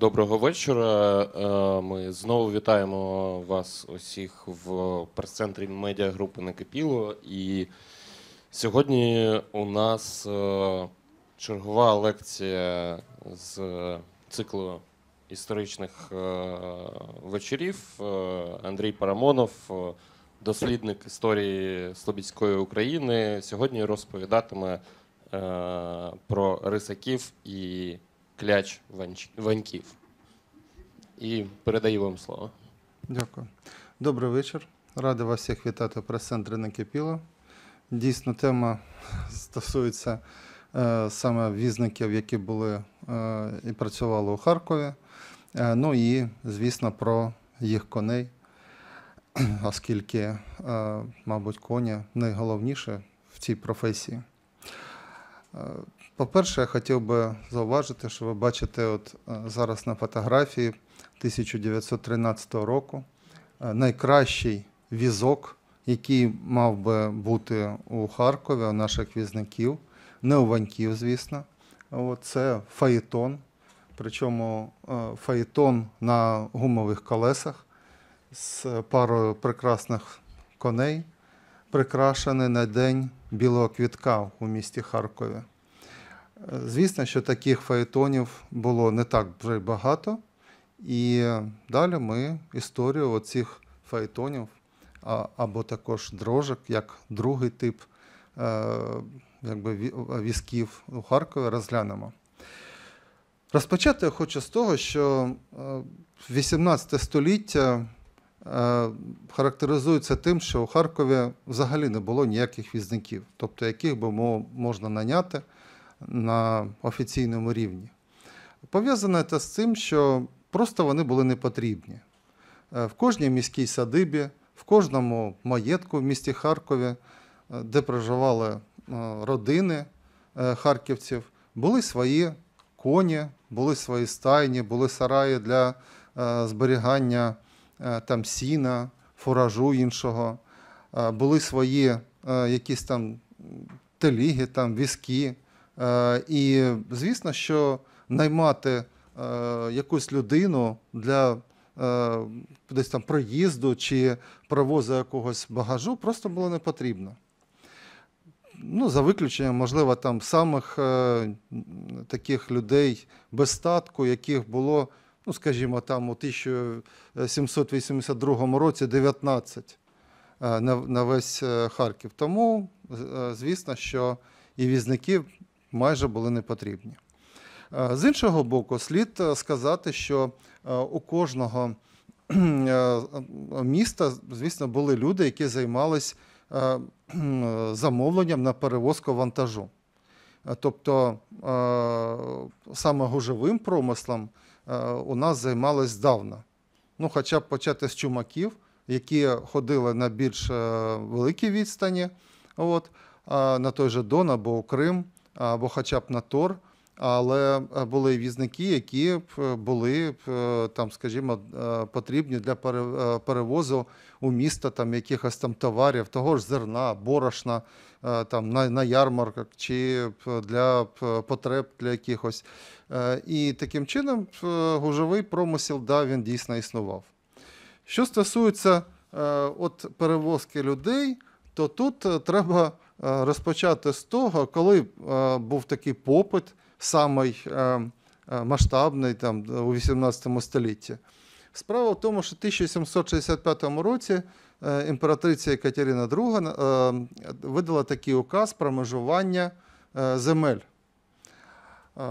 Доброго вечора. Е, ми знову вітаємо вас усіх в прес-центрі медіагрупи Накипіло. І сьогодні у нас е, чергова лекція з циклу історичних е, вечорів. Андрій Парамонов, дослідник історії Слобідської України, сьогодні розповідатиме про рисаків і. Кляч Ваньків. І передаю вам слово. Дякую. Добрий вечір. Радий вас всіх вітати в прес-центрі Накипіло. Дійсно, тема стосується е, саме візників, які були е, і працювали у Харкові. Е, ну і, звісно, про їх коней, оскільки, е, мабуть, коні найголовніше в цій професії. Е, по-перше, я хотів би зауважити, що ви бачите от е, зараз на фотографії 1913 року е, найкращий візок, який мав би бути у Харкові, у наших візників, не у ваньків, звісно. Це фаєтон. Причому е, фаєтон на гумових колесах з парою прекрасних коней, прикрашений на день білого квітка у місті Харкові. Звісно, що таких фаєтонів було не так вже багато. І далі ми історію оцих фаєтонів, або також дрожок, як другий тип е, якби, візків у Харкові розглянемо. Розпочати я хочу з того, що 18 е, століття е, характеризується тим, що у Харкові взагалі не було ніяких візників, тобто яких би можна наняти на офіційному рівні. Пов'язане це з тим, що просто вони були не потрібні. Е, в кожній міській садибі, в кожному маєтку в місті Харкові, е, де проживали е, родини харківців, були свої коні, були свої стайні, були сараї для зберігання там сіна, фуражу іншого, були свої якісь там теліги, там візки. Е, і звісно, що наймати е, якусь людину для е, десь там проїзду чи провозу якогось багажу просто було не потрібно. Ну, За виключенням, можливо, там самих таких людей без статку, яких було, ну, скажімо, там у 1782 році 19 на весь Харків. Тому, звісно, що і візників майже були не потрібні. Е, з іншого боку, слід е, сказати, що е, у кожного міста, звісно, були люди, які займались замовленням на перевозку вантажу. Тобто саме гужовим промислом у нас займалось давно. Ну, Хоча б почати з чумаків, які ходили на більш великі відстані, от, на той же Дон або Крим або хоча б на тор. Але е, були візники, які е, були е, там, скажімо, потрібні для перевозу у міста там якихось там товарів, того ж зерна, борошна там на на ярмарках чи для потреб для якихось. І таким чином гужовий промисел, да, він дійсно існував. Що стосується от перевозки людей, то тут треба. Е, розпочати з того, коли е, був такий попит, самий е, масштабний там у 18 столітті. Справа в тому, що в 1765 році імператриця Екатерина II видала такий указ про межування земель.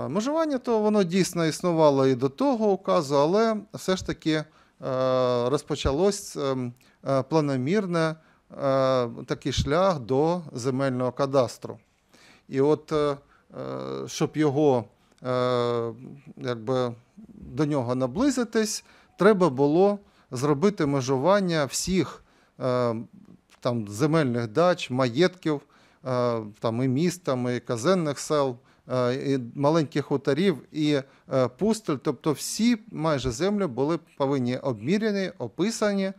Межування то воно дійсно існувало і до того указу, але все ж таки розпочалось ем, планомірне Е, такий шлях до земельного кадастру. І от е, е, щоб його якби, до нього наблизитись, треба було зробити межування всіх там, земельних дач, маєтків там, і містами, і казенних сел, і маленьких хуторів, і пустель. Тобто всі майже землі були повинні обмірені, описані.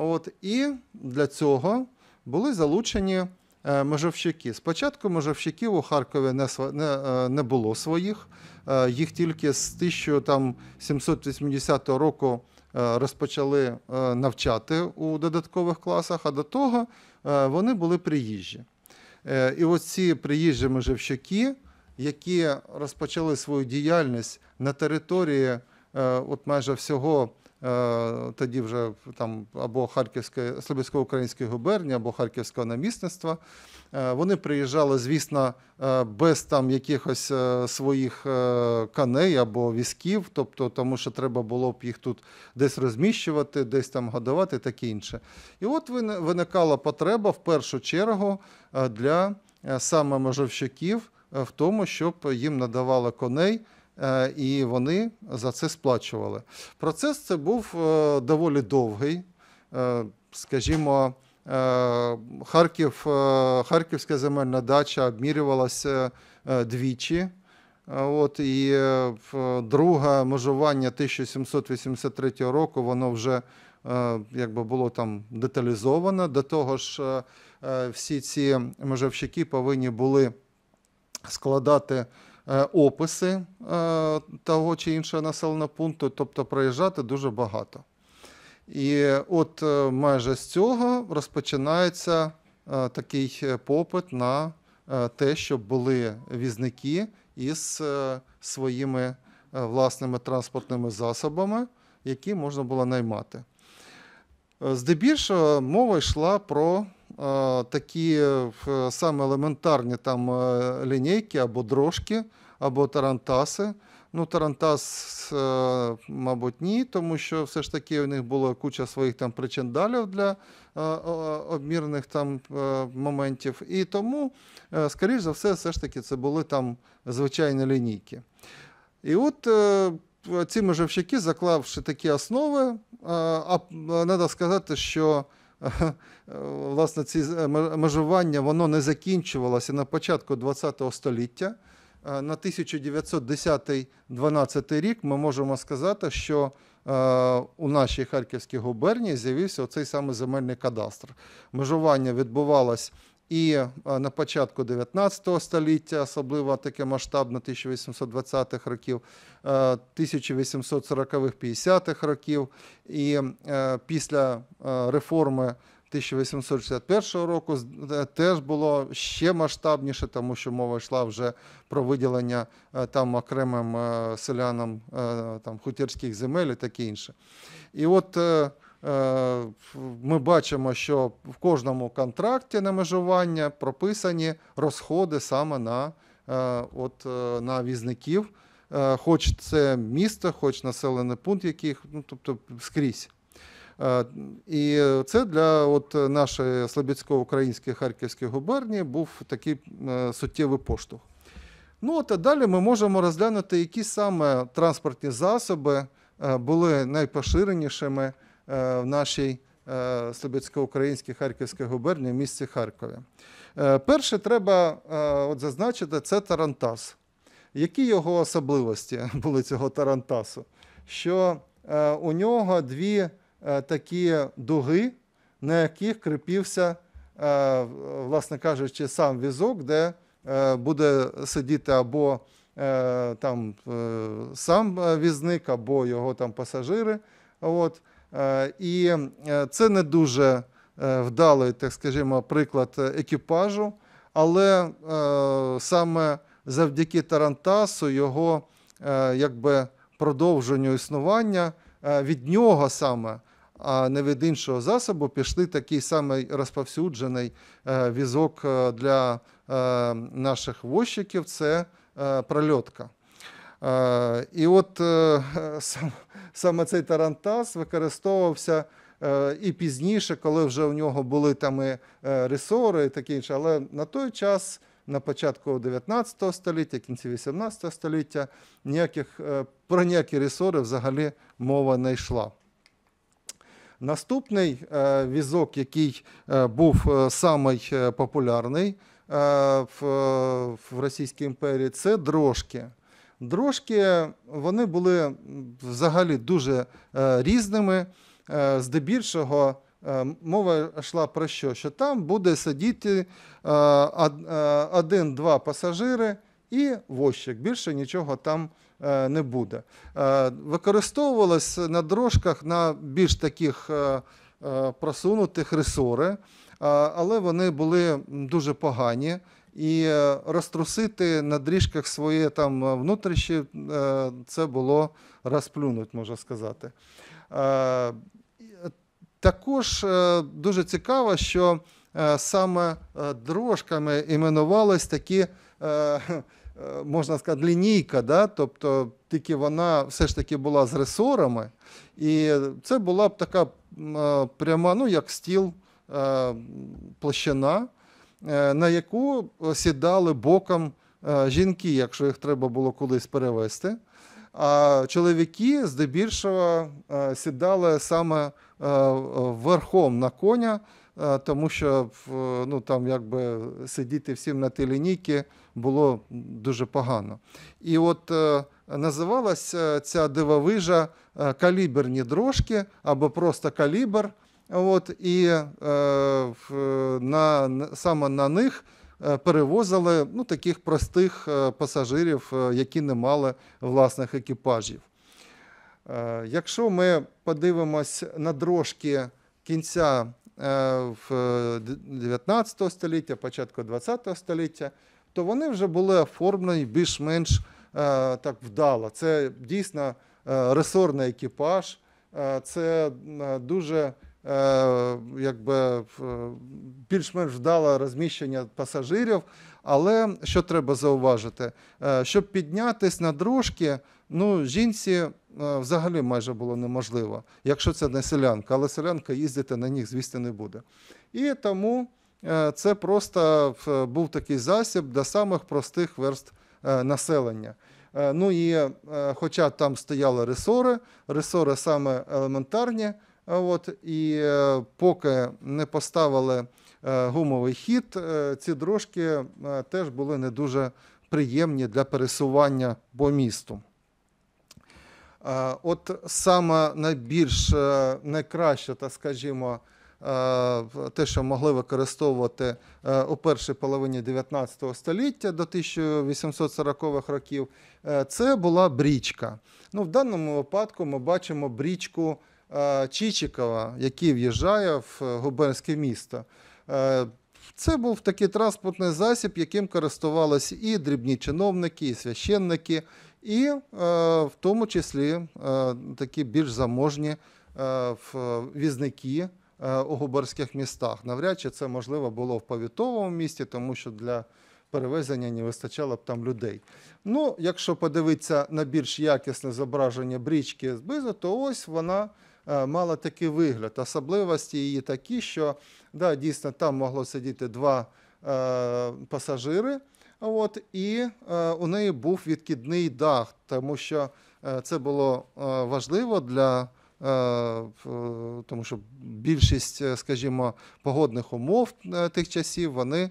От, І для цього були залучені е, межовщики. Спочатку межовщиків у Харкові не не, е, не було своїх, е, їх тільки з 1780 року розпочали навчати у додаткових класах, а до того вони були приїжджі. І оці приїжджі межевщики, які розпочали свою діяльність на території от майже всього Е, тоді вже там або Харківської Слобідсько-Української губернії, або Харківського намісництва. Е, вони приїжджали, звісно, е, без там якихось своїх коней або візків, тобто тому, що треба було б їх тут десь розміщувати, десь там годувати, таке інше. І от виникала потреба в першу чергу для саме мажовщиків в тому, щоб їм надавали коней. Е, і вони за це сплачували. Процес це був е, доволі довгий, е, скажімо. Харків, Харківська земельна дача обмірювалася двічі. От І друге межування 1783 року воно вже якби було там деталізовано. До того ж, всі ці межовщики повинні були складати. Е, описи е, того чи іншого населеного пункту, тобто проїжджати дуже багато. І от е, майже з цього розпочинається такий попит на те, щоб були візники із своїми власними транспортними засобами, які можна було наймати. Здебільшого мова йшла про Е, такі е, саме елементарні там е, лінійки або дрожки, або тарантаси. Ну, Тарантас, мабуть, ні, тому що все ж таки у них була куча своїх там причиндалів для обмірних там моментів. І тому, скоріш за все, все ж таки це були там звичайні лінійки. І от ці межовщики, заклавши такі основи, а треба сказати, що Е, власне ці е, межування воно не закінчувалося на початку ХХ століття. Е, на 1910-12 рік ми можемо сказати, що у нашій Харківській губернії з'явився оцей саме земельний кадастр. Межування відбувалося. І е, на початку 19 століття, особливо таке масштабне 1820-х років, 1840-х е, 50-х років, і е, після реформи 1861 року теж було ще масштабніше, тому що мова йшла вже про виділення там окремим селянам там хутірських земель і таке інше. І от Е, ми бачимо, що в кожному контракті на межування прописані розходи саме на е, от, е, на візників, хоч це місто, хоч населений пункт, яких, ну, тобто скрізь. І це для от нашої Слобідсько-української Харківської губернії був такий суттєвий поштовх. Ну от далі ми можемо розглянути, які саме транспортні засоби були найпоширенішими. Е, в нашій е, Слобідсько-українській Харківській губернії в місті Харкові. Е, перше, треба от зазначити, це Тарантас. Які його особливості були цього Тарантасу? Що у нього дві такі дуги, на яких кріпився, власне кажучи, сам візок, де буде сидіти або там сам візник, або його там пасажири. От. Е, і е, це не дуже е, вдалий, так скажімо, приклад екіпажу, але саме завдяки Тарантасу, його якби продовженню існування, від нього саме. А не від іншого засобу пішли такий самий розповсюджений візок для наших возчиків – це прольотка. Е, і от е, саме цей тарантас використовувався е, і пізніше, коли вже у нього були там і ресори і таке інше. Але на той час, на початку 19 століття, кінці 18 століття, ніяких, про ніякі ресори взагалі мова не йшла. Наступний візок, який був самий популярний в Російській імперії, це дрожки. Дрожки е, вони були взагалі дуже е, різними. Е, здебільшого мова йшла про що? Що там буде сидіти один-два пасажири і вощик Більше нічого там не буде. Використовувалось на дрожках на більш таких просунутих ресори, але вони були дуже погані і е, розтрусити на дріжках своє там е, внутрішнє, е, це було розплюнути, можна сказати. Також дуже цікаво, що саме дрожками іменувалась такі, можна сказати, лінійка, да? тобто тільки вона все ж таки була з ресорами, і це була б така пряма, ну як стіл площина. Е, на яку сідали боком е, жінки, якщо їх треба було колись перевезти. А чоловіки здебільшого е, сідали саме верхом на коня, тому що ну, там якби сидіти всім на телінійки було дуже погано. І от називалася ця дивовижа каліберні дрожки або просто калібр. От, І е, на, саме на них е, перевозили ну, таких простих е, пасажирів, е, які не мали власних екіпажів. Е, якщо ми подивимось на дрожки кінця в 19 століття, початку 20 століття, то вони вже були оформлені більш-менш так вдало. Це дійсно ресорний екіпаж, це дуже Е, якби е, більш-менш вдало розміщення пасажирів. Але що треба зауважити? Е, щоб піднятися на дрожки, ну жінці взагалі майже було неможливо, якщо це не селянка, але селянка їздити на них, звісно, не буде. І тому це просто був такий засіб до самих простих верст населення. Ну і хоча там стояли ресори, ресори саме елементарні. От, І е, поки не поставили е, гумовий хід, е, ці дрожки теж були не дуже приємні для пересування по місту. От саме найбільш найкраще, так скажімо, те, що могли використовувати у першій половині 19 століття до 1840-х років, це була брічка. Ну, В даному випадку ми бачимо брічку. Е, Чичикова, який в'їжджає в е, губернське місто. Е, це був такий транспортний засіб, яким користувалися і дрібні чиновники, і священники, і в тому числі такі більш заможні візники у губерських містах. Навряд чи це можливо було в повітовому місті, тому що для перевезення не вистачало б там людей. Ну, якщо подивитися на більш якісне зображення брічки зблизу, то ось вона Е, мала такий вигляд. Особливості її такі, що да, дійсно там могло сидіти два е, пасажири, От, і е, у неї був відкидний дах, тому що е, це було е, важливо для. Е, е, тому що більшість, скажімо, погодних умов тих часів вони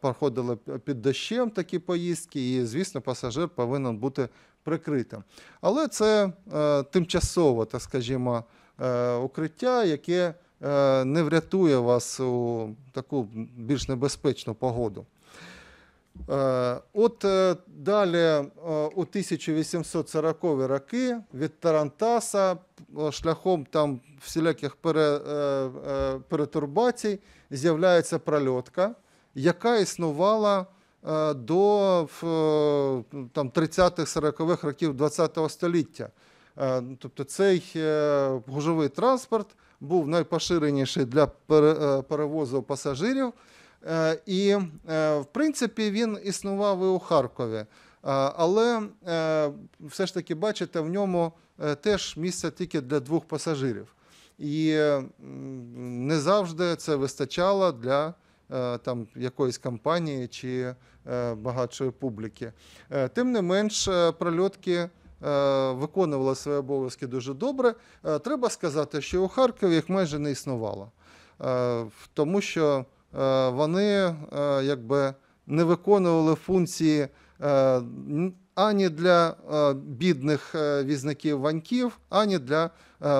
проходили під дощем такі поїздки, і, звісно, пасажир повинен бути прикрита. Але це е, тимчасове, так скажімо, е, укриття, яке е, не врятує вас у таку більш небезпечну погоду. От далі у 1840 роки від Тарантаса шляхом там всіляких перетурбацій з'являється прольотка, яка існувала Е, до 30-40-х е, років ХХ століття. Е, тобто цей гужовий транспорт був найпоширеніший для перевозу пасажирів, і, в принципі, він існував і у Харкові. Але все ж таки, бачите, в ньому теж місце тільки для двох пасажирів. І не завжди це вистачало для там, якоїсь компанії чи Е, багатшої публіки. Е, тим не менш, е, прольотки. виконували свої обов'язки дуже добре. Треба сказати, що у Харкові їх майже не існувало, тому що вони якби не виконували функції ані для бідних візників ваньків, ані для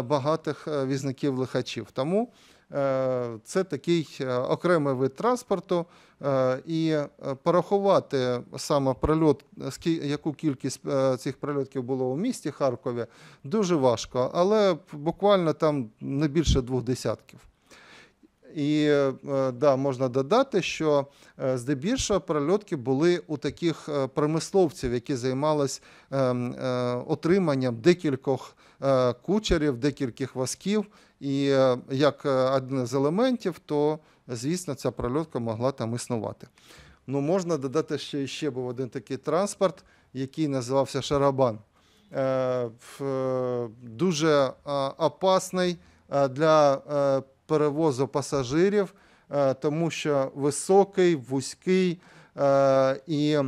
багатих візників лихачів. Тому Е, це такий е, окремий вид транспорту, е, і порахувати саме прольот, яку кількість цих прильотків було у місті Харкові, дуже важко, але буквально там не більше двох десятків. І да, можна додати, що здебільшого прильотки були у таких промисловців, які займалися ем, отриманням декількох кучерів, декільких вазків і е, як е, один з елементів, то звісно, ця прольотка могла там існувати. Ну, можна додати, що ще був один такий транспорт, який називався Шарабан. Е, дуже опасний для перевозу пасажирів, тому що високий, вузький і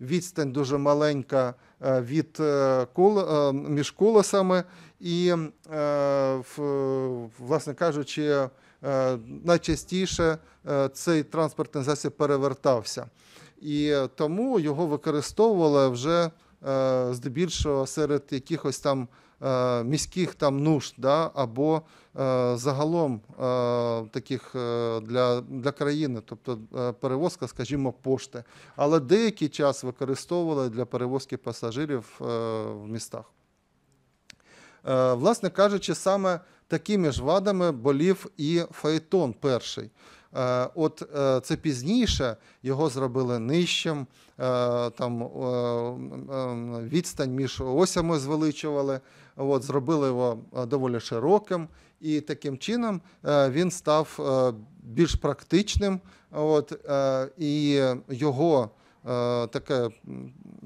відстань дуже маленька від між колесами і, е, власне кажучи, е, найчастіше е, цей транспортний засіб перевертався, і тому його використовували вже здебільшого серед якихось там міських там нужд, да, або загалом таких для для країни, тобто перевозка, скажімо, пошти, але деякий час використовували для перевозки пасажирів в містах. Е, власне кажучи, саме такими ж вадами болів і Фаетон перший. Е, от е, це пізніше його зробили нижчим, там відстань між осями звеличували, от, зробили його доволі широким, і таким чином він став більш практичним. От, І його Е, таке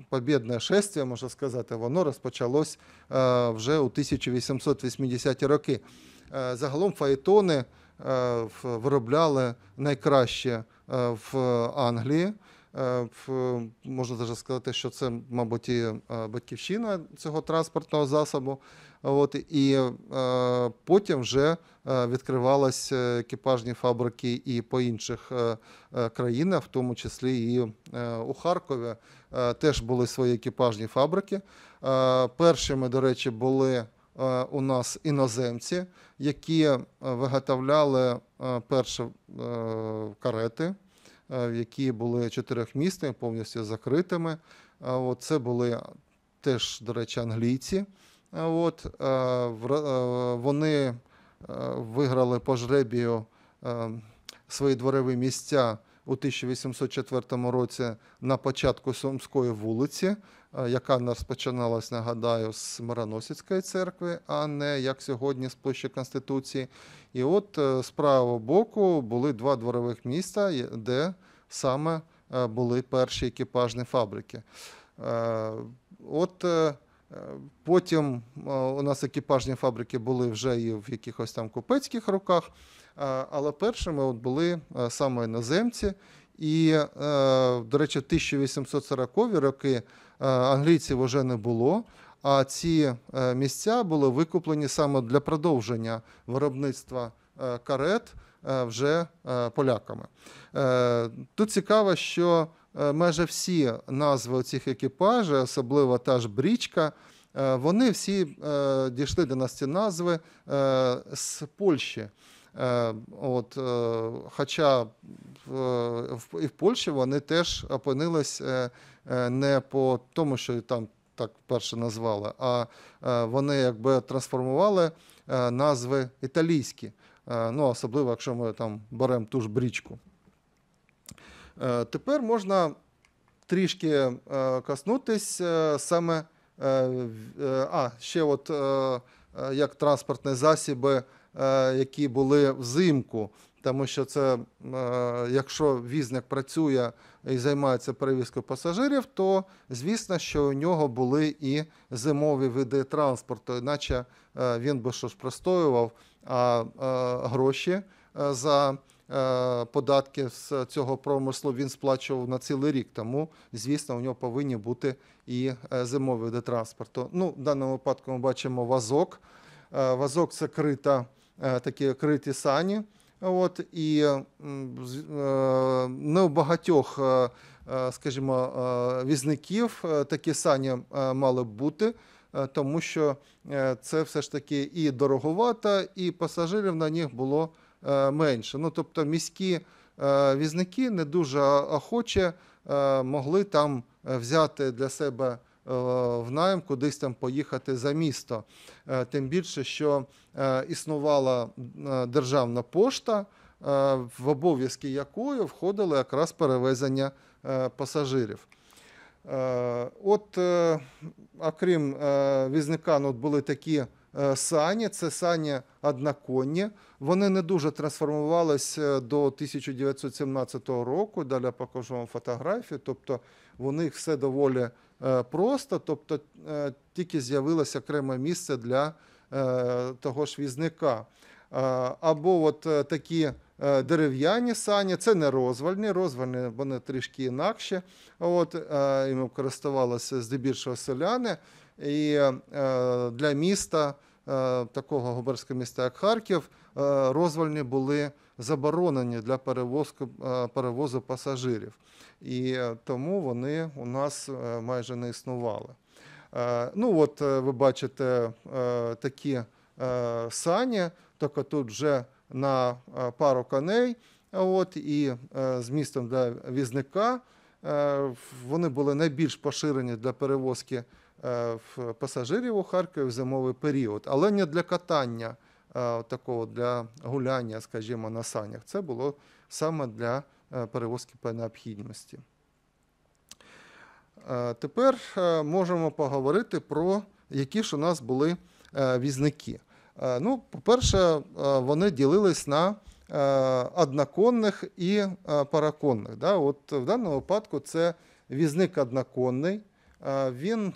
побідне шествие, можна сказати, воно розпочалось е, вже у 1880-ті роки. Е, загалом фаетони виробляли найкраще в Англії. Е, можна даже сказати, що це, мабуть, і е, батьківщина цього транспортного засобу. От і е, потім вже е, відкривалися екіпажні фабрики і по інших країнах, в тому числі і у Харкові, теж були свої екіпажні фабрики. Першими, до речі, були у нас іноземці, які виготовляли перші карети. Е, які були чотирьох чотирьохмісними, повністю закритими. Е, от, Це були теж, до речі, англійці. Е, от, Вони виграли по жребію свої дворові місця у 1804 році на початку Сумської вулиці, е, яка розпочиналась, нагадаю, з Мироносицької церкви, а не як сьогодні з площі Конституції. І от е, з правого боку були два дворових міста, де саме е, були перші екіпажні фабрики. От потім у нас екіпажні фабрики були вже і в якихось там купецьких руках. Але першими от були саме іноземці. І, е, до речі, в 1840-ві роки е, англійців вже не було. А ці е, місця були викуплені саме для продовження виробництва карет вже поляками. Тут цікаво, що майже всі назви цих екіпажів, особливо та ж брічка, вони всі дійшли до нас ці назви з Польщі. Е, от, е, Хоча е, і в Польщі вони теж опинились не по тому, що там так перше назвали, а вони якби трансформували назви італійські, ну особливо, якщо ми там беремо ту ж брічку. Тепер можна трішки коснутись саме а, ще от як транспортні засіби. Е, які були взимку. Тому що це, е, якщо візник працює і займається перевізкою пасажирів, то звісно, що у нього були і зимові види транспорту, іначе е, він би що ж простоював, а гроші за податки з цього промислу він сплачував на цілий рік. Тому, звісно, у нього повинні бути і зимові види транспорту. Ну, В даному випадку ми бачимо вазок. Вазок це крита. Е, такі криті сані. От, І е, не у багатьох, е, скажімо, візників такі сані мали б бути, тому що це все ж таки і дороговато, і пасажирів на них було менше. Ну, Тобто міські візники не дуже охоче могли там взяти для себе. Е, в найм, кудись там поїхати за місто. Е, тим більше, що е, існувала державна пошта, в обов'язки якої входили якраз перевезення пасажирів. От, окрім візника, ну, були такі сані, це сані одноконні. Вони не дуже трансформувалися до 1917 року. Далі покажу вам фотографію, тобто вони них все доволі Е, просто, тобто е, тільки з'явилося окреме місце для е, того ж візника. Або от такі дерев'яні сані, це не розвальні, розвальні вони трішки інакші, От, Іми користувалися здебільшого селяни. І для міста, такого губерського міста, як Харків, розвальні були заборонені для перевозки е, перевозу пасажирів, і е, тому вони у нас е, майже не існували. Ну от ви бачите такі сані, тільки тут вже на пару коней. От і з містом для візника вони були найбільш поширені для перевозки пасажирів у Харкові в зимовий період, але не для катання. Е, такого для гуляння, скажімо, на санях. Це було саме для е, перевозки по необхідності. Е, тепер можемо поговорити про які ж у нас були візники. Ну, По-перше, вони ділились на одноконних і параконних. Да? От В даному випадку це візник одноконний, він,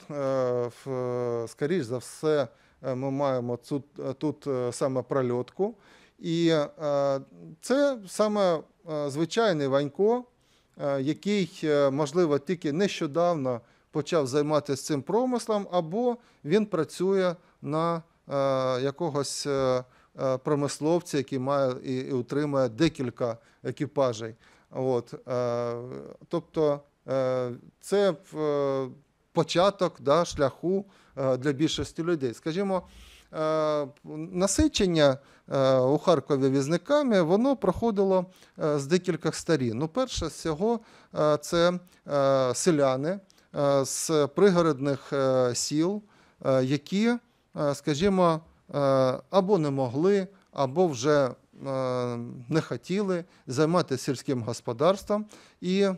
скоріш за все, Е, ми маємо е, тут тут е, саме прольотку. І це саме звичайний Ванько, який, можливо, тільки нещодавно почав займатися цим промислом, або він працює на якогось промисловця, який має і утримує декілька екіпажей. От, Тобто це початок да, шляху. Е, для більшості людей. Скажімо, е, насичення е, у Харкові візниками воно проходило з декількох сторін. Ну, перше з цього це селяни з пригородних сіл, які, скажімо, або не могли, або вже не хотіли займатися сільським господарством і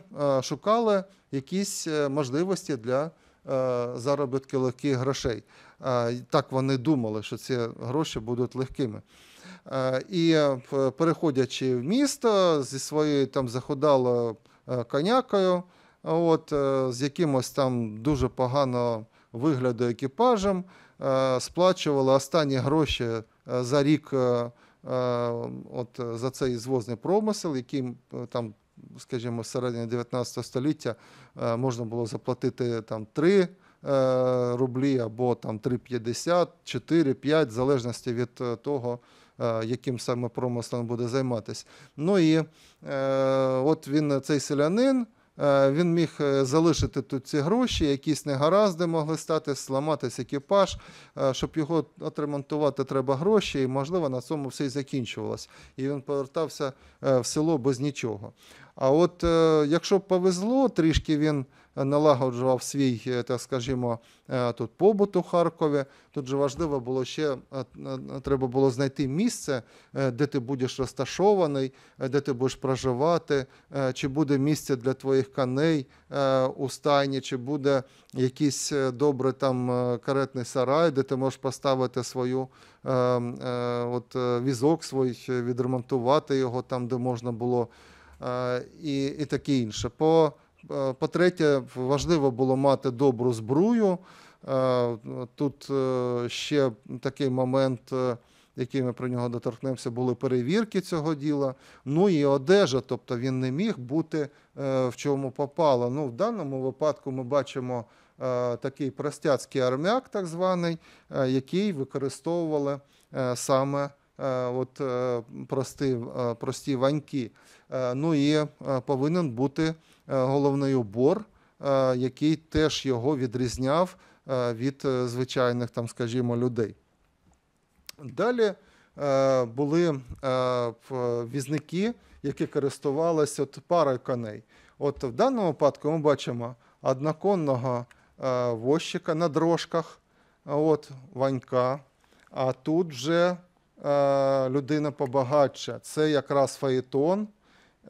шукали якісь можливості для Е, заробітки легких грошей. Е, так вони думали, що ці гроші будуть легкими. Е, і переходячи в місто зі своєю там заходало конякою, от, з якимось там дуже поганого вигляду екіпажем, сплачували останні гроші за рік от, за цей звозний промисел, який там скажімо, середині 19 століття е, можна було заплатити там 3 е, рублі або там 3,50, 4, 5, в залежності від е, того, яким саме промислом буде займатися. Ну і от він, цей селянин. Е, він міг е, залишити тут ці гроші, якісь негаразди могли стати, сламатись екіпаж. Е, щоб його отремонтувати, треба гроші, і можливо на цьому все і закінчувалось. І він повертався в село без нічого. А от якщо повезло, трішки він налагоджував свій, е, так скажімо, е, тут побут у Харкові. Тут же важливо було ще е, треба було знайти місце, де ти будеш розташований, де ти будеш проживати, чи буде місце для твоїх коней у стайні, чи буде якийсь добрий там каретний сарай, де ти можеш поставити свою от, візок, свій, відремонтувати його там, де можна було, і, і таке інше. По Е, по-третє, важливо було мати добру збрую. Е, тут е, ще такий момент, який ми про нього доторкнемося, були перевірки цього діла. Ну і одежа, тобто він не міг бути в чому попало. Ну, В даному випадку ми бачимо такий простяцький армяк, так званий, який використовували саме от прості, прості ваньки. Е, ну і е, повинен бути е, головний убор, який теж його відрізняв від звичайних, там, скажімо, людей. Далі були візники, які користувалися парою коней. От в даному випадку ми бачимо одноконного вощика на дрожках, от ванька. А тут вже людина побагатша. Це якраз фаєтон.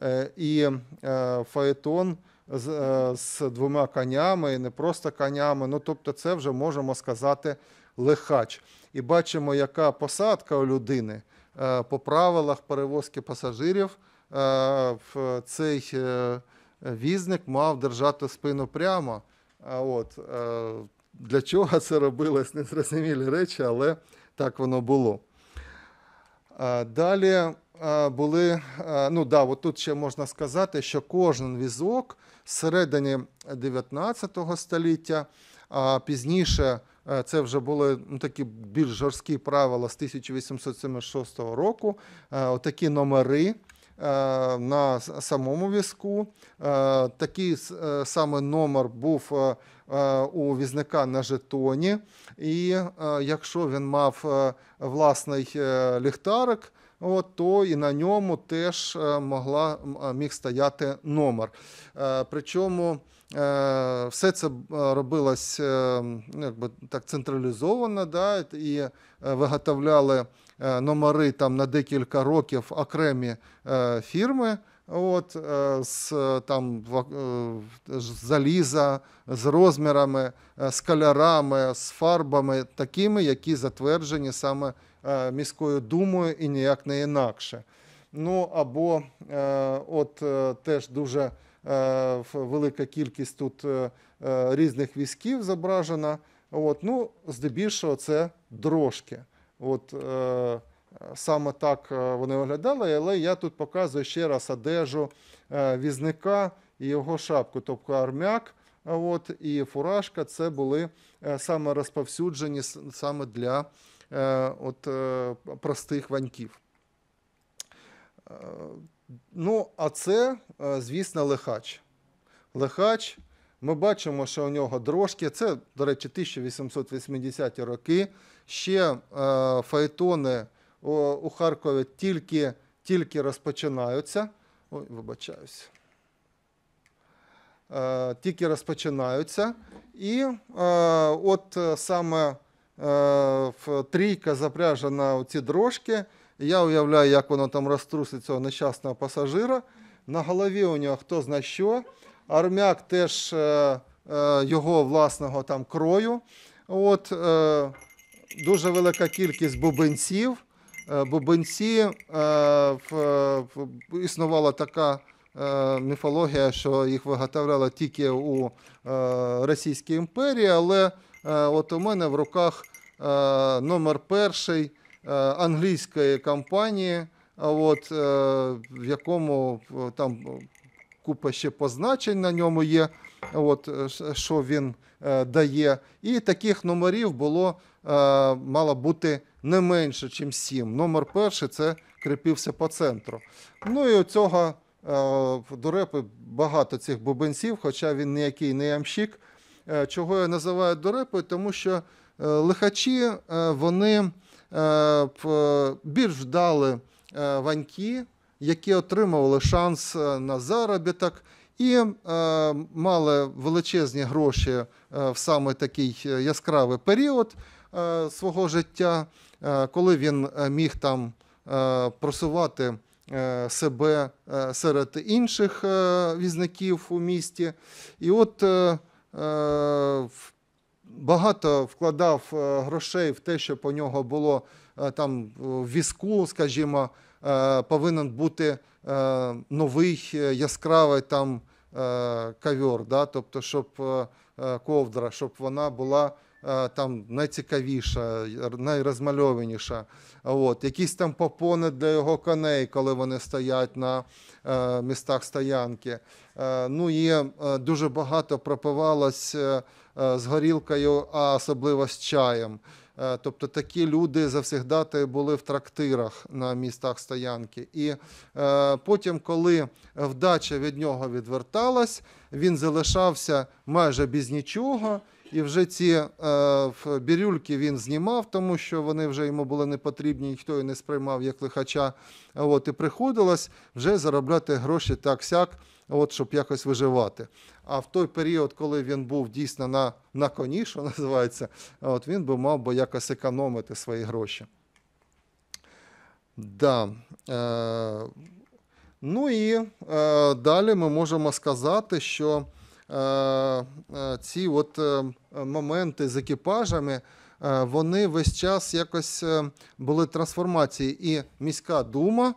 Е, і е, фаетон з, е, з двома конями, і не просто конями. Ну тобто, це вже можемо сказати лихач. І бачимо, яка посадка у людини по правилах перевозки пасажирів. В цей візник мав держати спину прямо. От для чого це робилось, незрозумілі речі, але так воно було. Далі були, ну да, от тут ще можна сказати, що кожен візок середині 19 століття, а пізніше е, це вже були ну, такі більш жорсткі правила з 1876 року. Е, отакі номери Е, на самому візку. Е, такий е, саме номер був у візника на жетоні, і якщо він мав власний ліхтарик. От, то і на ньому теж могла міг стояти номер. Причому все це робилось ну, якби так централізовано, да, і виготовляли Е, номери там на декілька років окремі е, фірми. От е, з там з заліза, з розмірами, з кольорами, з фарбами, такими, які затверджені саме міською думою і ніяк не інакше. Ну або от теж дуже велика кількість тут різних візків зображена. От, ну, Здебільшого це дрожки. От е, саме так е, вони виглядали, але я тут показую ще раз одежу е, візника і його шапку, тобто армяк. От, і фуражка це були саме розповсюджені саме для от, простих ваньків. ну, а це, звісно, лихач. Лихач. Ми бачимо, що у нього дрожки. Це, до речі, 1880-ті роки ще е, файтони у Харкові тільки тільки розпочинаються. Ой, вибачаюся. Е, тільки розпочинаються. І е, от саме трійка запряжена у ці дрожки. Я уявляю, як воно там розтрусить цього нещасного пасажира. На голові у нього хто зна що. Армяк теж його власного там крою. От, дуже велика кількість бубенців. Е, бубенці е, існувала така е, міфологія, що їх виготовляли тільки у Російській імперії, але от у мене в руках номер перший англійської компанії, от, в якому там купа ще позначень на ньому є от, е, що він е, дає. І таких номерів було е, мало бути не менше, ніж сім. Номер перший це кріпився по центру. Ну і у цього до репи багато цих бубенців, хоча він ніякий не ямщик. Чого я називаю дорепою, тому що лихачі вони більш вдали ваньки, які отримували шанс на заробіток і е, мали величезні гроші е, в саме такий е, яскравий період е, свого життя, е, коли він е, міг там е, просувати себе серед інших е, візників у місті. І от е, е, Багато вкладав грошей в те, що по нього було там в візку, скажімо, Е, повинен бути е, новий е, яскравий там ковер, да? тобто, щоб ковдра, щоб вона була там найцікавіша, найрозмальованіша. От. Якісь там попони для його коней, коли вони стоять на містах стоянки. Ну, Є дуже багато пропивалось з горілкою, а особливо з чаєм. Е, тобто такі люди завсегдати були в трактирах на містах стоянки. І е, потім, коли вдача від нього відверталась, він залишався майже без нічого. І вже ці е, бірюльки він знімав, тому що вони вже йому були не потрібні, ніхто і не сприймав як лихача. От і приходилось вже заробляти гроші так сяк от щоб якось виживати. А в той період, коли він був дійсно на на коні, що називається, от він би мав би якось економити свої гроші. Да. Е, Ну і е, далі ми можемо сказати, що е, е ці от е, моменти з екіпажами. Е, вони весь час якось були трансформації, і міська дума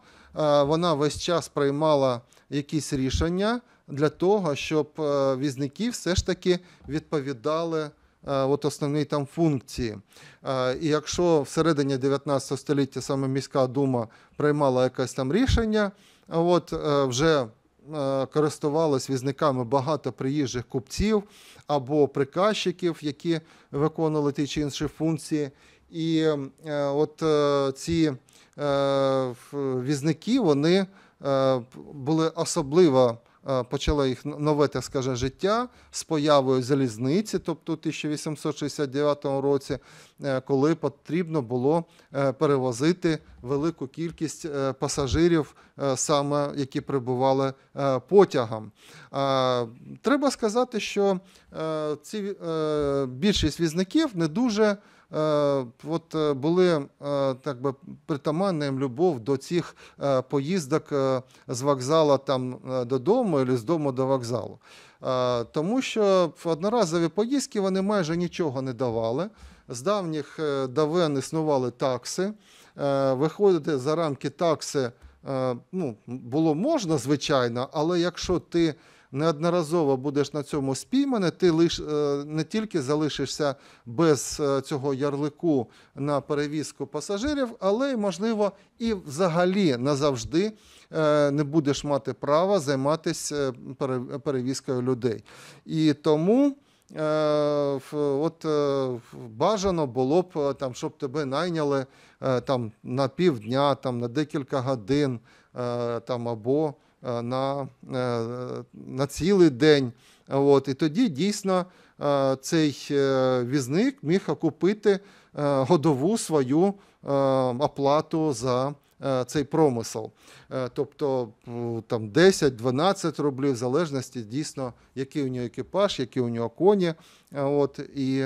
вона весь час приймала якісь рішення для того, щоб е, візники все ж таки відповідали е, от основній там функції. Е, і якщо всередині 19 століття саме міська дума приймала якесь там рішення, от вже користувалось візниками багато приїжджих купців або приказчиків, які виконували ті чи інші функції. І от ці візники вони Е, були особливо. Е, почало їх нове так скажемо, життя з появою залізниці, тобто у 1869 році, е, коли потрібно було перевозити велику кількість пасажирів, саме які прибували потягом. Треба сказати, що ці більшість візників не дуже. Е, от е, були е, так би притаманна їм любов до цих поїздок з вокзала там додому або з дому до вокзалу. Тому що одноразові поїздки вони майже нічого не давали. З давніх давен існували такси. Виходити за рамки такси ну, було можна, звичайно, але якщо ти неодноразово будеш на цьому спіймане, ти лиш е, не тільки залишишся без е, цього ярлику на перевізку пасажирів, але й можливо і взагалі назавжди е, не будеш мати права займатися перевізкою людей. І тому. От бажано було б там, щоб тебе найняли там на півдня, там на декілька годин, там або Е, на е, на цілий день. От, І тоді дійсно е, цей візник міг окупити годову свою оплату за. Цей промисел, тобто там 10-12 рублів, в залежності дійсно, який у нього екіпаж, які у нього коні, от і,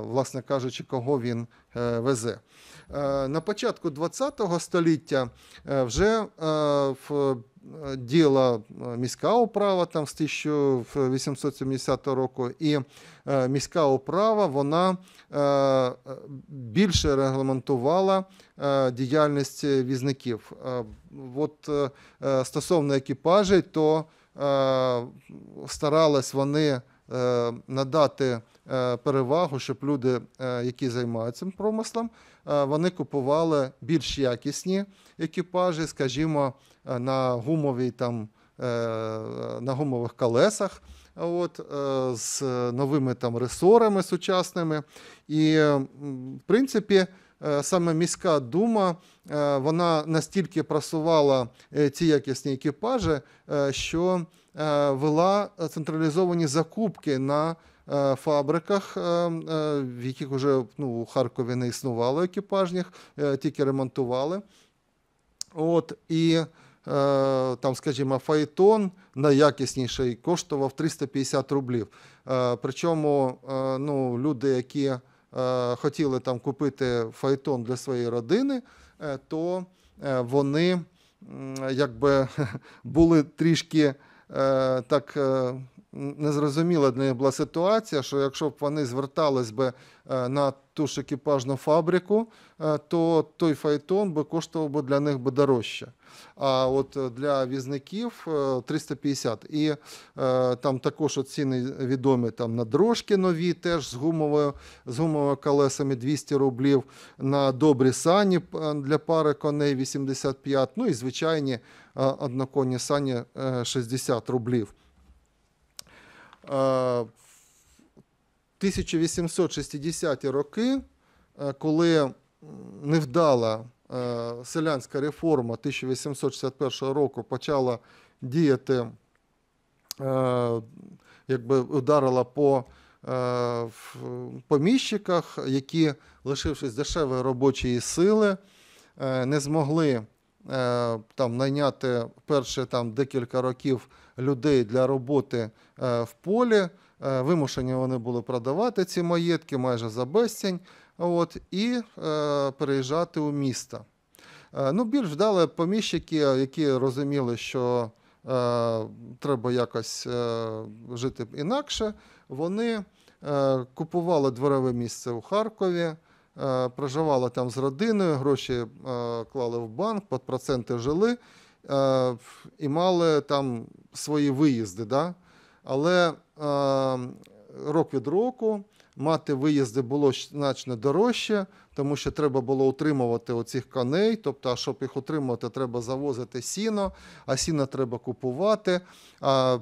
власне кажучи, кого він везе. Е, на початку ХХ століття е, вже е, в діла міська управа там з 1870 року, і міська управа вона більше регламентувала діяльність візників. От стосовно екіпажей, то старались вони надати перевагу, щоб люди, які займаються промислом, Е, вони купували більш якісні екіпажі, скажімо, е, на гумовій там е, на гумових колесах, от, з новими там ресорами сучасними. І, в принципі, саме міська дума вона настільки просувала ці якісні екіпажі, що вела централізовані закупки на Е, фабриках, е, е, в яких вже ну, у Харкові не існувало екіпажніх, тільки ремонтували. От, і там, скажімо, файтон найякісніший коштував 350 рублів. Причому ну, люди, які хотіли там купити файтон для своєї родини, то вони якби були трішки так незрозуміла для них була ситуація, що якщо б вони звертались би е, на ту ж екіпажну фабрику, е, то той файтон би коштував би для них би дорожче. А от е, для візників 350. І там також ціни відомі там на дрожки нові, теж з гумовою, з гумовими колесами 200 рублів, на добрі сані для пари коней 85, ну і звичайні одноконні сані 60 рублів. 1860-ті е, роки, е, коли невдала е, селянська реформа 1861 року почала діяти, якби ударила по поміщиках, які, лишившись дешевої робочої сили, не змогли. Е, там найняти перші там декілька років людей для роботи е, в полі. Е, вимушені вони були продавати ці маєтки майже за безцінь, от, і переїжджати у міста. ну, Більш вдали поміщики, які розуміли, що е, треба якось е, жити інакше, вони е, купували дворове місце у Харкові. Е, проживала там з родиною, гроші е, клали в банк, під проценти жили е, і мали там свої виїзди. Да? Але рок від року мати виїзди було значно дорожче, тому що треба було утримувати оцих коней. Тобто, щоб їх утримувати, треба завозити сіно, а сіно треба купувати. А,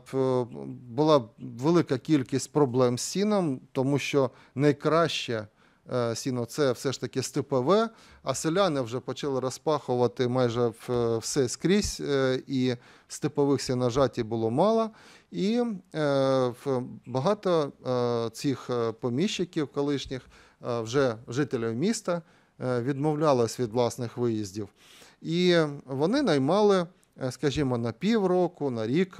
Була велика кількість проблем з сіном, тому що найкраще. Е, сіно це все ж таки степове, а селяни вже почали розпахувати майже е, все скрізь, е, і степових сіножатій було мало. І багато цих поміщиків колишніх вже жителів міста відмовлялись від власних виїздів. І вони наймали, скажімо, на півроку, на рік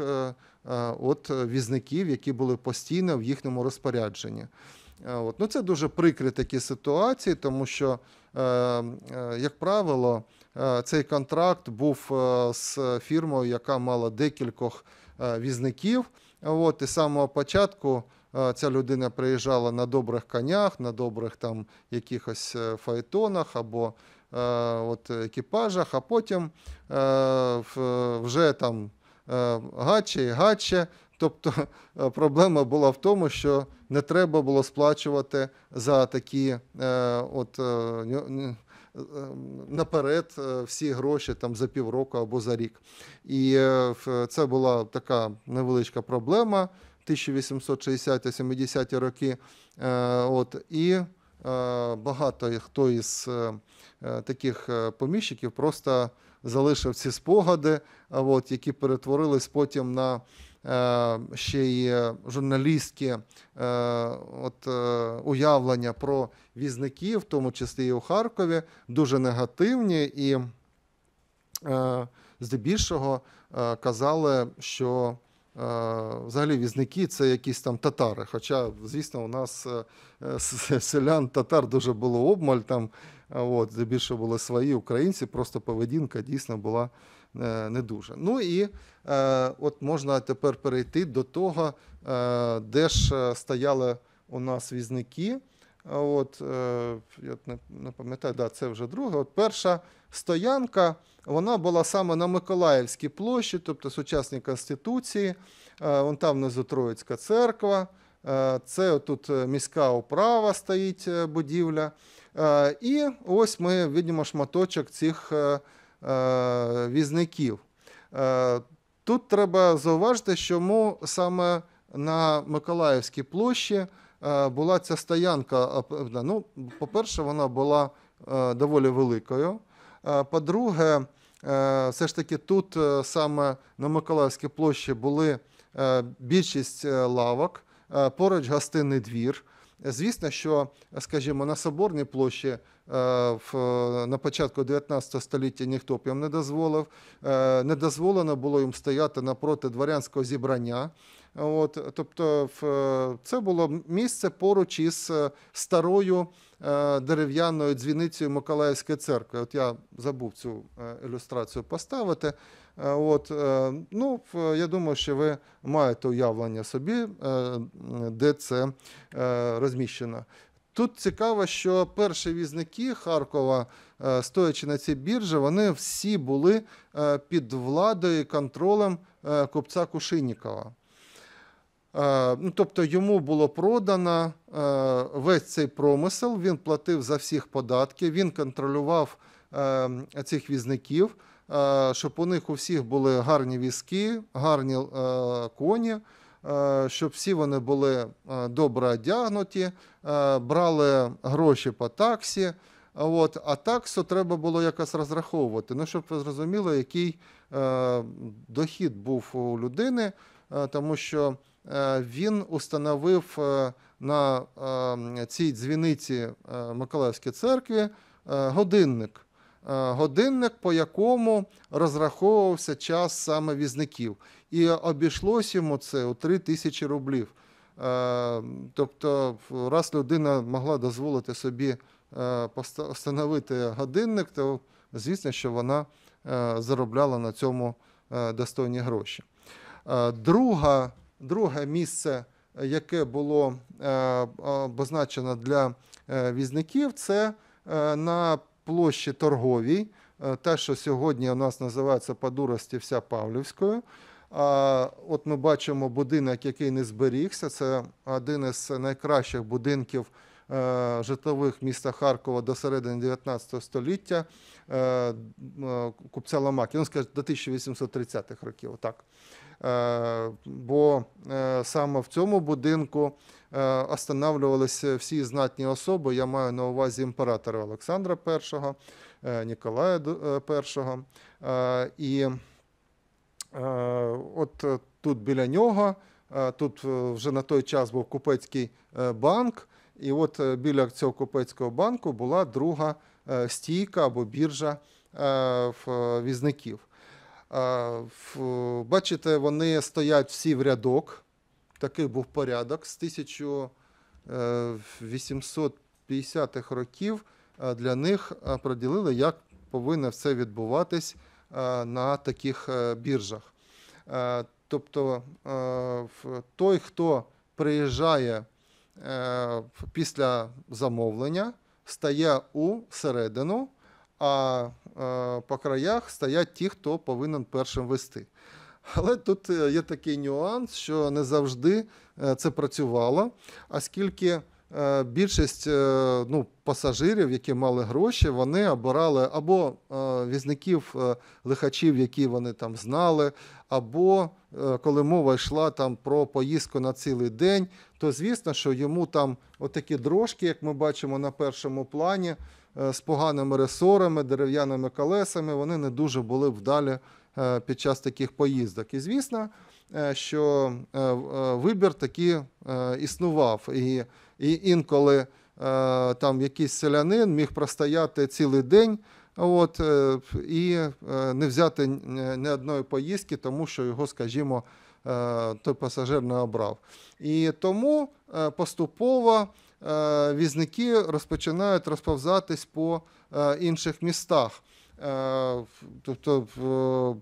от візників, які були постійно в їхньому розпорядженні. Е, от. Ну, Це дуже прикрі такі ситуації, тому що, е, е, як правило, цей контракт був з фірмою, яка мала декількох візників. От, І з самого початку ця людина приїжджала на добрих конях, на добрих там якихось файтонах або от, екіпажах, а потім вже там гаче і гаче. Тобто е, проблема була в тому, що не треба було сплачувати за такі е, от, е, е наперед е, всі гроші там, за півроку або за рік. І це була така невеличка проблема 1860-70 ті роки. Е, от, І е, багато хто із е, таких поміщиків просто залишив ці спогади, от, які перетворились потім на. Е, ще й е, журналістські е, от, уявлення про візників, в тому числі і у Харкові, дуже негативні і здебільшого казали, що Взагалі візники це якісь там татари. Хоча, звісно, у нас селян татар дуже було обмаль там, от, більше були свої українці, просто поведінка дійсно була. Е, не дуже. Ну і е, от можна тепер перейти до того, е, де ж стояли у нас візники. От, я не пам'ятаю, да, це вже друге. От перша стоянка вона була саме на Миколаївській площі, тобто сучасній конституції. Вон там внизу Троїцька церква. Це тут міська управа стоїть будівля. І ось ми бачимо шматочок цих Е, візників. Е, тут треба зауважити, чому саме на Миколаївській площі е, була ця стоянка. Ну, По-перше, вона була доволі великою. По-друге, все ж таки тут саме на Миколаївській площі були більшість лавок, поруч гостинний двір. Звісно, що, скажімо, на Соборній площі е, на початку 19 століття ніхто б їм не дозволив. Е, не дозволено було їм стояти напроти дворянського зібрання. От, Тобто, це було місце поруч із е, старою дерев'яною дзвіницею Миколаївської церкви. От я забув цю ілюстрацію поставити. Е, от, е, ну, Я думаю, що ви маєте уявлення собі, е, де це розміщено. Тут цікаво, що перші візники Харкова, стоячи на цій біржі, вони всі були під владою і контролем купця Кушинікова. Ну, тобто йому було продано весь цей промисел, він платив за всіх податки, він контролював цих візників. Е, щоб у них у всіх були гарні візки, гарні е, коні, е, щоб всі вони були добре одягнуті, брали гроші по таксі. От, А таксу треба було якось розраховувати, ну, щоб ви зрозуміли, який е, дохід був у людини, е, тому що е, він установив е, на е, цій дзвіниці е, Миколаївській церкві е, годинник. Е, годинник, по якому розраховувався час саме візників. І обійшлось йому це у 3 тисячі рублів. Е, тобто, раз людина могла дозволити собі е, встановити годинник, то звісно, що вона заробляла на цьому достойні гроші. Друга, Друге місце, яке було обозначено для візників, це на площі торговій, е, те, що сьогодні у нас називається по дурості вся Павлівською. А от ми бачимо будинок, який не зберігся. Це один із найкращих будинків е, житлових міста Харкова до середини 19 століття е, купця Ломаки. Він ну, скаже, до 1830-х років. Так. Бо саме в цьому будинку Е, останавливалися всі знатні особи. Я маю на увазі імператора Олександра е, е, І, Ніколая І. І от тут біля нього, тут вже на той час був купецький банк, і от біля цього купецького банку була друга стійка або біржа візників. Бачите, вони стоять всі в рядок такий був порядок з 1850-х е, років е, для них е, проділили, як повинно все відбуватись на таких біржах. Тобто той, хто приїжджає після замовлення, стає у середину, а по краях стоять ті, хто повинен першим вести. Але тут е, є такий нюанс, що не завжди е, це працювало, оскільки е, більшість ну, пасажирів, які мали гроші, вони обирали або візників лихачів, які вони там знали, або коли мова йшла там про поїздку на цілий день, то звісно, що йому там отакі дрожки, як ми бачимо на першому плані, з поганими ресорами, дерев'яними колесами, вони не дуже були вдалі. Е, під час таких поїздок. І звісно, е, що е, вибір таки існував. І і інколи там якийсь селянин міг простояти цілий день от, і не взяти ні одної поїздки, тому що його, скажімо, той пасажир не обрав. І тому поступово візники розпочинають розповзатись по інших містах. Е, тобто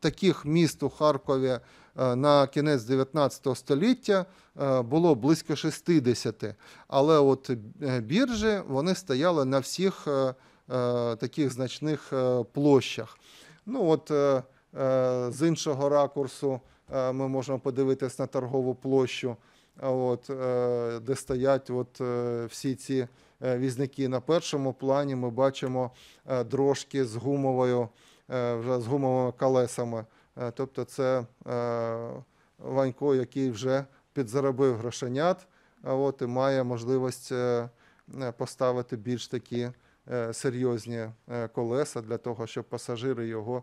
таких міст у Харкові е, на кінець 19 століття е, було близько 60, але от біржі вони стояли на всіх таких значних площах. Ну от З іншого ракурсу ми можемо подивитись на торгову площу, от, де стоять от всі ці. Е, візники. На першому плані ми бачимо е, дрожки з гумовою, е, вже з гумовими колесами. Тобто, це Ванько, який вже підзаробив грошенят, от і має можливість поставити більш такі. Серйозні колеса для того, щоб пасажири його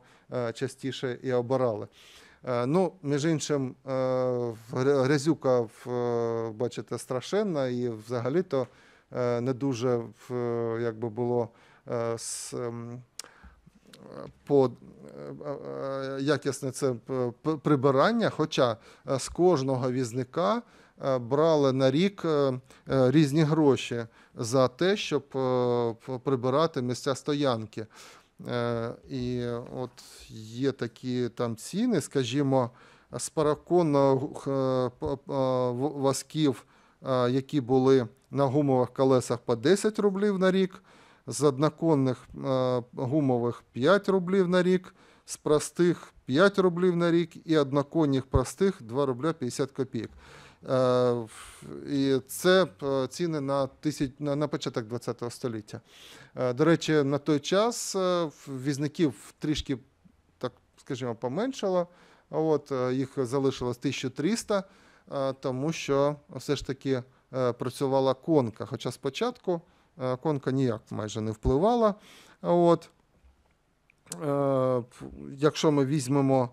частіше і обирали. Ну, між іншим, грязюка бачите, страшенна і взагалі-то. Е, не дуже якби було з. Е, ем, по е, якісне це прибирання, хоча з кожного візника брали на рік різні гроші за те, щоб прибирати місця стоянки. І от є такі там ціни, скажімо, з параконно вазків, які були на гумових колесах по 10 рублів на рік, з одноконних е, гумових 5 рублів на рік, з простих 5 рублів на рік і одноконних простих 2 рубля 50 копійок. Е, і це е, ціни на тисяч, на початок ХХ століття. До речі, на той час візників трішки, так скажімо, поменшало. От Їх залишилось 1300, тому що все ж таки. Е, працювала конка. Хоча спочатку е, конка ніяк майже не впливала. От, е, Якщо ми візьмемо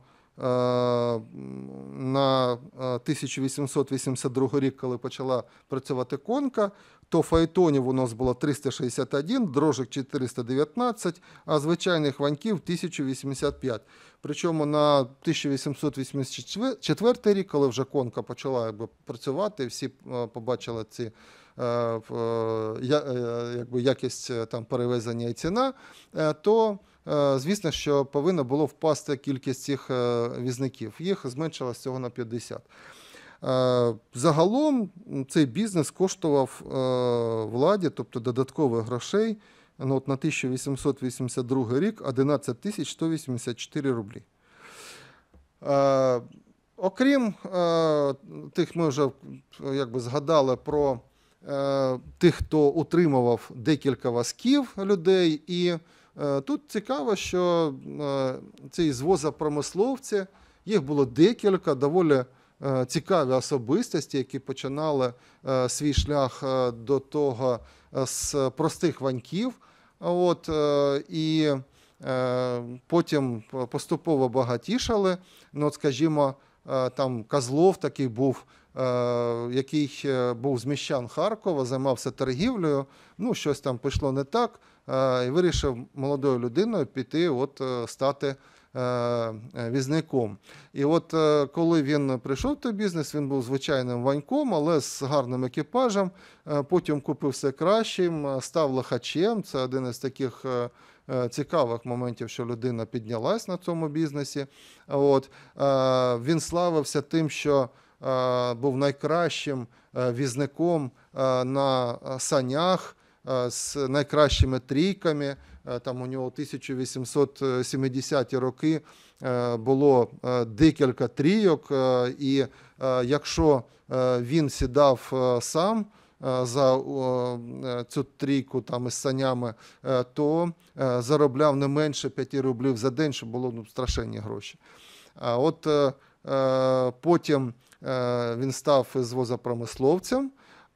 на 1882 рік, коли почала працювати конка, то файтонів у нас було 361, дрожок 419, а звичайних ваньків 1085. Причому на 1884 рік, коли вже конка почала якби, працювати, всі е, побачили ці е, е, якби, якість там перевезення і ціна, то Звісно, що повинна було впасти кількість цих візників. Їх зменшилось цього на 50. Е, загалом цей бізнес коштував е, владі, тобто додаткових грошей ну, от на 1882 рік 11 184 рублі. Е, окрім тих, ми вже якби згадали про тих, хто утримував декілька вазків людей. І тут цікаво, що ці звозопромисловці, їх було декілька доволі. Е, цікаві особистості, які починали е, свій шлях е, до того з простих ваньків. От, І потім поступово багатішали. Ну, от, скажімо, там Козлов такий був. Який був з міщан Харкова, займався торгівлею, ну щось там пішло не так, і вирішив молодою людиною піти, от стати Е, е, візником. І от е, коли він прийшов в той бізнес, він був звичайним ваньком, але з гарним екіпажем. Потім купився кращим, став лихачем. Це один із таких. Цікавих моментів, що людина піднялась на цьому бізнесі. От Він славився тим, що був найкращим візником на санях Е, з найкращими трійками. Е, там у нього 1870 ті роки е, було декілька трійок, і якщо він сідав сам. За цю трійку там із санями, то заробляв не менше 5 рублів за день, що було ну, страшенні гроші. А от потім він став звозопромисловцем,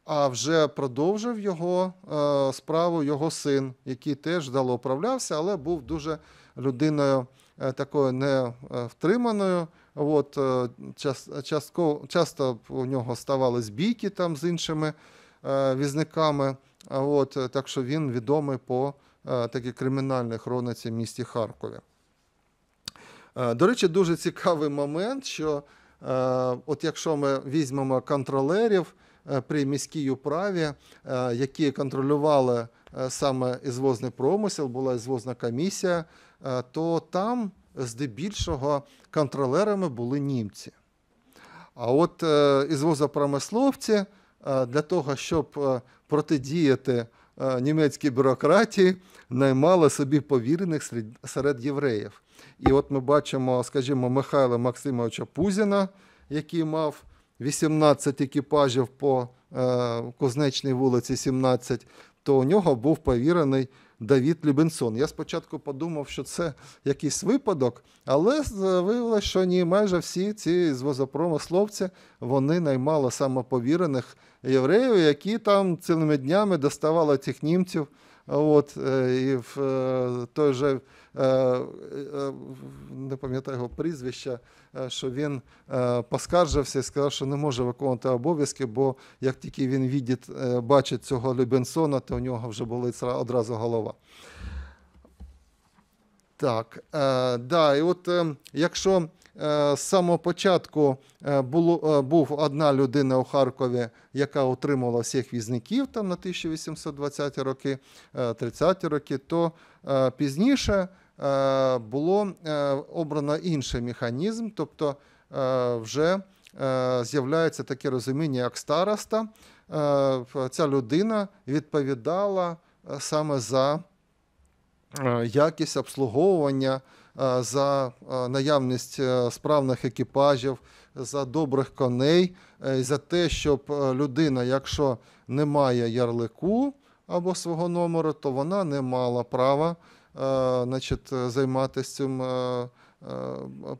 а вже продовжив його е, справу його син, який теж вдало управлявся, але був дуже людиною е, такою невтриманою. От, е, частко, Часто у нього ставали збійки там з іншими е, візниками. От, Так що він відомий по е, такій кримінальній хрониці в місті Харкові. Е, до речі, дуже цікавий момент, що е, от якщо ми візьмемо контролерів. Е, при міській управі, е, які контролювали е, саме ізвозний промисел, була ізвозна комісія, то там здебільшого контролерами були німці. А от ізвозопромисловці для того, щоб протидіяти німецькій бюрократії, наймали собі повірених серед євреїв. І от ми бачимо, скажімо, Михайла Максимовича Пузіна, який мав 18 екіпажів по е, кузнечній вулиці, 17, то у нього був повірений Давід Любенсон. Я спочатку подумав, що це якийсь випадок, але виявилося, що ні, майже всі ці звозопромисловці вони наймали самоповірених євреїв, які там цілими днями доставали цих німців. От, е, І в е, той же е, не пам'ятаю його прізвища, що він поскаржився і сказав, що не може виконувати обов'язки, бо як тільки він віддіт, бачить цього Любенсона, то у нього вже болить одразу голова. Так, да, і от ем, якщо Е, з самого початку е, було, е, був одна людина у Харкові, яка отримувала всіх візників там на 1820 ті роки, 30-ті роки, то пізніше було обрано інший механізм, тобто вже з'являється таке розуміння, як староста. Ця людина відповідала саме за якість обслуговування. Е, за е, наявність е, справних екіпажів, за добрих коней, за те, щоб людина, якщо не має ярлику або свого номеру, то вона не мала права значить, займатися цим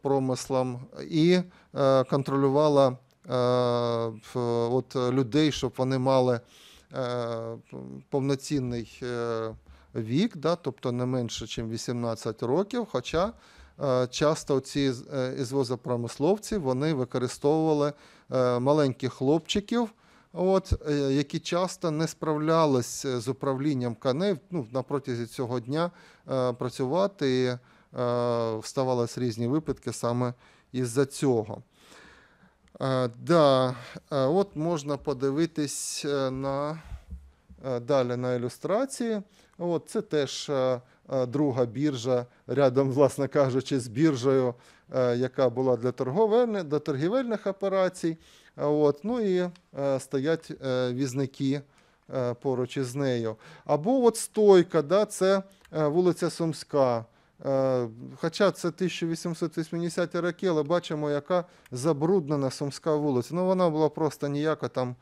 промислом і контролювала от людей, щоб вони мали повноцінний вік, да, тобто не менше, ніж 18 років. Хоча е, часто ці е, ізвозопромисловці вони використовували е, маленьких хлопчиків. От, які часто не справлялись з управлінням коней ну, протязі цього дня е, працювати і е, різні випадки саме із-за цього. Е, да, От можна подивитись на Е, далі на ілюстрації. От, Це теж е, е, друга біржа, рядом, власне кажучи, з біржею, яка була для торговельних, для торгівельних операцій. От, Ну і стоять візники поруч із нею. Або от стойка, да, це вулиця Сумська. Хоча це 1880-ті роки, але бачимо, яка забруднена Сумська вулиця. Ну Вона була просто ніяка там.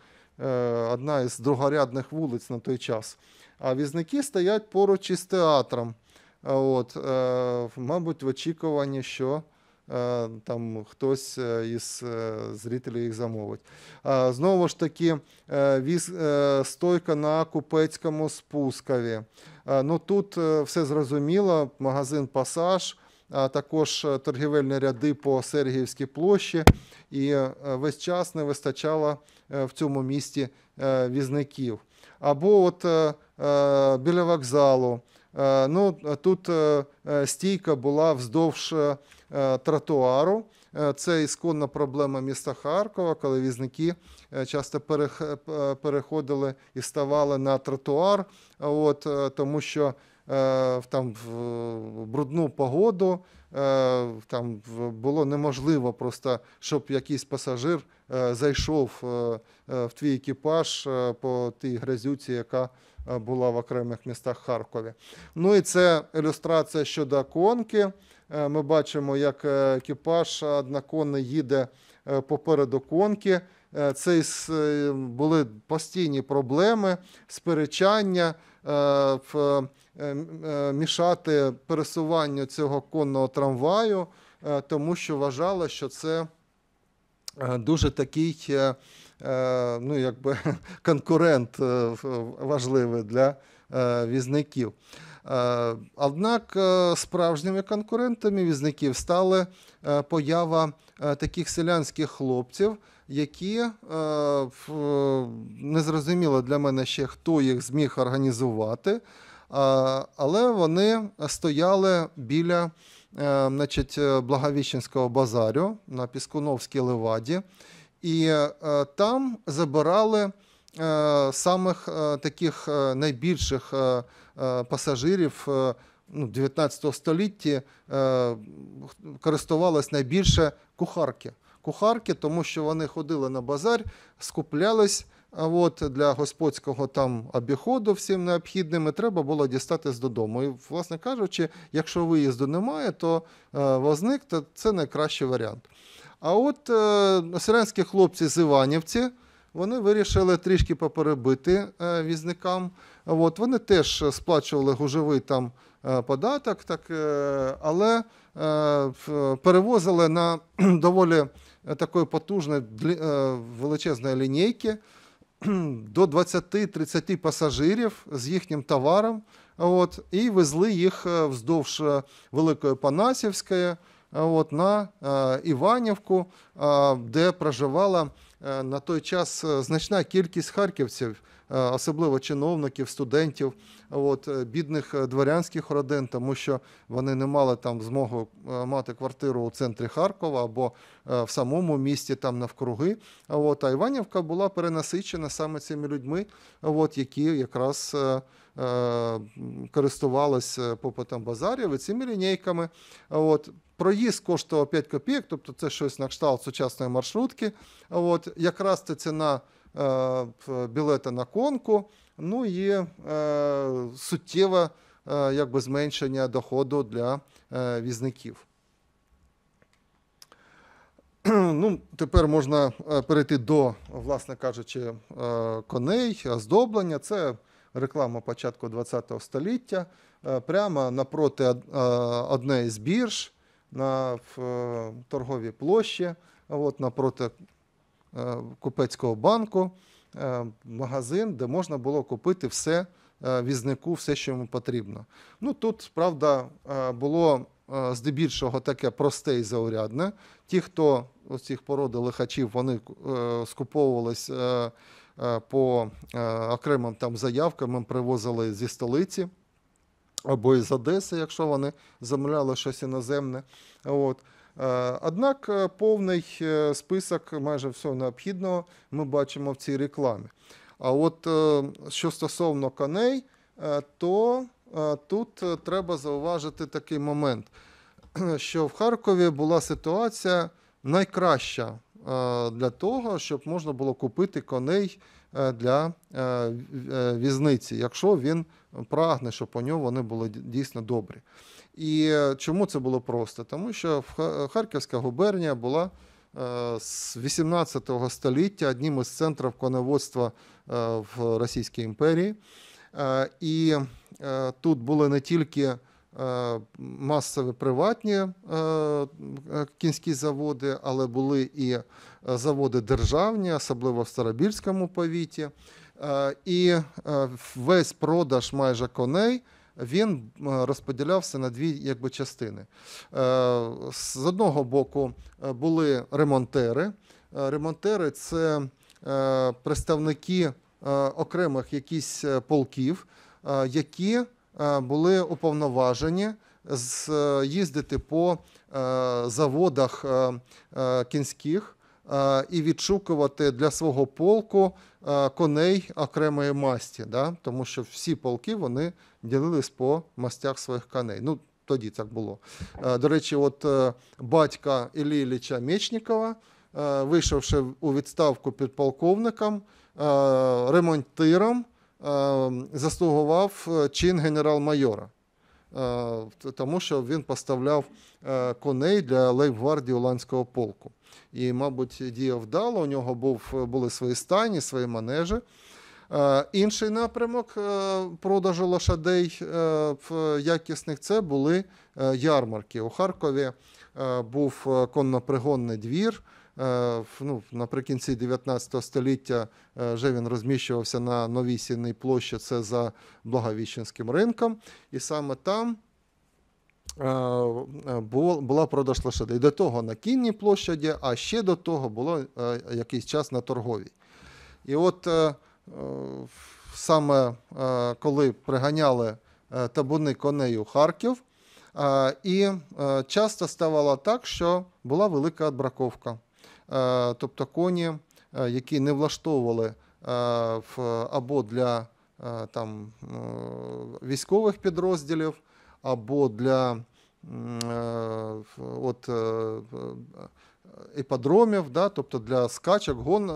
Е, одна із другорядних вулиць на той час. А візники стоять поруч із театром. Е, от, е, Мабуть, в очікуванні, що там хтось із зрителів їх замовить. Знову ж таки, віз, стойка на купецькому спускові. Ну Тут все зрозуміло, магазин Пасаж а також е, торгівельні ряди по Сергіївській площі, і е, весь час не вистачало е, в цьому місті візників. Або от біля вокзалу. Ну, Тут стійка була вздовж тротуару. Це ісконна проблема міста Харкова, коли візники часто переходили і ставали на тротуар, от, тому що Е, в там в брудну погоду. Е, там було неможливо просто, щоб якийсь пасажир е, зайшов в твій екіпаж по тій грязюці, яка була в окремих містах Харкові. Ну і це ілюстрація щодо конки. Ми бачимо, як екіпаж одноконний їде попереду конки. Це були постійні проблеми, сперечання. Е, е, е, мішати пересуванню цього конного трамваю, тому що вважала, що це дуже такий ну, якби, конкурент важливий для візників. Однак справжніми конкурентами візників стала поява таких селянських хлопців які не е, незрозуміло для мене ще хто їх зміг організувати, е, але вони стояли біля е, значить, Благовіщенського базарю на Піскуновській леваді, і там забирали. Самих таких найбільших пасажирів ну, 19 століття користувалися найбільше кухарки кухарки, тому що вони ходили на базар, скуплялись. А от для господського там обіходу всім необхідним треба було дістатись додому. І, власне кажучи, якщо виїзду немає, то е, возник то це найкращий варіант. А от е, селянські хлопці з Іванівці вони вирішили трішки поперебити е, візникам. От, Вони теж сплачували гужовий там е, податок, так, е, але е, перевозили на доволі. Е, такої потужної е, величезної лінійки до 20-30 пасажирів з їхнім товаром. От, І везли їх е, вздовж Великої Панасівської от, на Іванівку, де проживала на той час значна кількість харківців. Е, особливо чиновників, студентів, от е, бідних е, дворянських родин, тому що вони не мали там змогу мати квартиру у центрі Харкова або в самому місті, там навкруги. От а Іванівка була перенасичена саме цими людьми, от які якраз. користувалися попитом базарів і цими лінійками. От. Проїзд коштував 5 копійок, тобто це щось на кшталт сучасної маршрутки. От. Якраз це ціна Е, білети на конку, ну і е, суттєве е, якби, зменшення доходу для візників. Ну, Тепер можна перейти до, власне кажучи, коней, оздоблення. Це реклама початку ХХ століття. Прямо напроти однієї з бірж на торговій площі, от напроти Е, купецького банку, е, магазин, де можна було купити все е, візнику, все, що йому потрібно. Ну Тут, правда, було здебільшого таке просте і заурядне. Ті, хто з цих породи лихачів, вони скуповувались по окремим там заявкам, їм привозили зі столиці. Або із Одеси, якщо вони замовляли щось іноземне. От. Е, однак е, повний е, список майже всього необхідного ми бачимо в цій рекламі. А от що стосовно коней, то тут треба зауважити такий момент, що в Харкові була ситуація найкраща для того, щоб можна було купити коней для візниці, якщо він прагне, щоб у нього вони були дійсно добрі. І е, чому це було просто? Тому що е, Харківська губернія була е, з 18 століття одним із центрів коноводства в Російській імперії. І тут були не тільки масові приватні кінські заводи, але були і заводи державні, особливо в Старобільському повіті. І весь продаж майже коней він е, розподілявся на дві якби, частини. Е, з одного боку е, були ремонтери. Ремонтери це представники окремих якісь полків, які були уповноважені їздити по заводах кінських. І відшукувати для свого полку коней окремої масті, да? тому що всі полки вони ділились по мастях своїх коней. Ну, тоді так було. Е, до речі, от е, батька Ілліча Мечникова, е, вийшовши у відставку підполковником, ремонтиром, заслугував чин генерал-майора. Тому що він поставляв коней для Гвардії Уланського полку. І, мабуть, діяв вдало, у нього був, були свої стайні, свої манежі. Е, інший напрямок е, продажу лошадей е, якісних це були ярмарки. У Харкові був коннопригонний двір. Ну, Наприкінці 19 століття вже він розміщувався на новій сінній площі. Це за Благовіщенським ринком. І саме там. Була продаж лошадей. До того на кінній площаді, а ще до того було якийсь час на торговій. І от Е, саме е, коли приганяли е, табуни коней у Харків. І часто ставало так, що була велика отбраковка. Тобто коні, які не влаштовували або для там, військових підрозділів, або для от, іподромів, да, тобто для скачок, гон, е,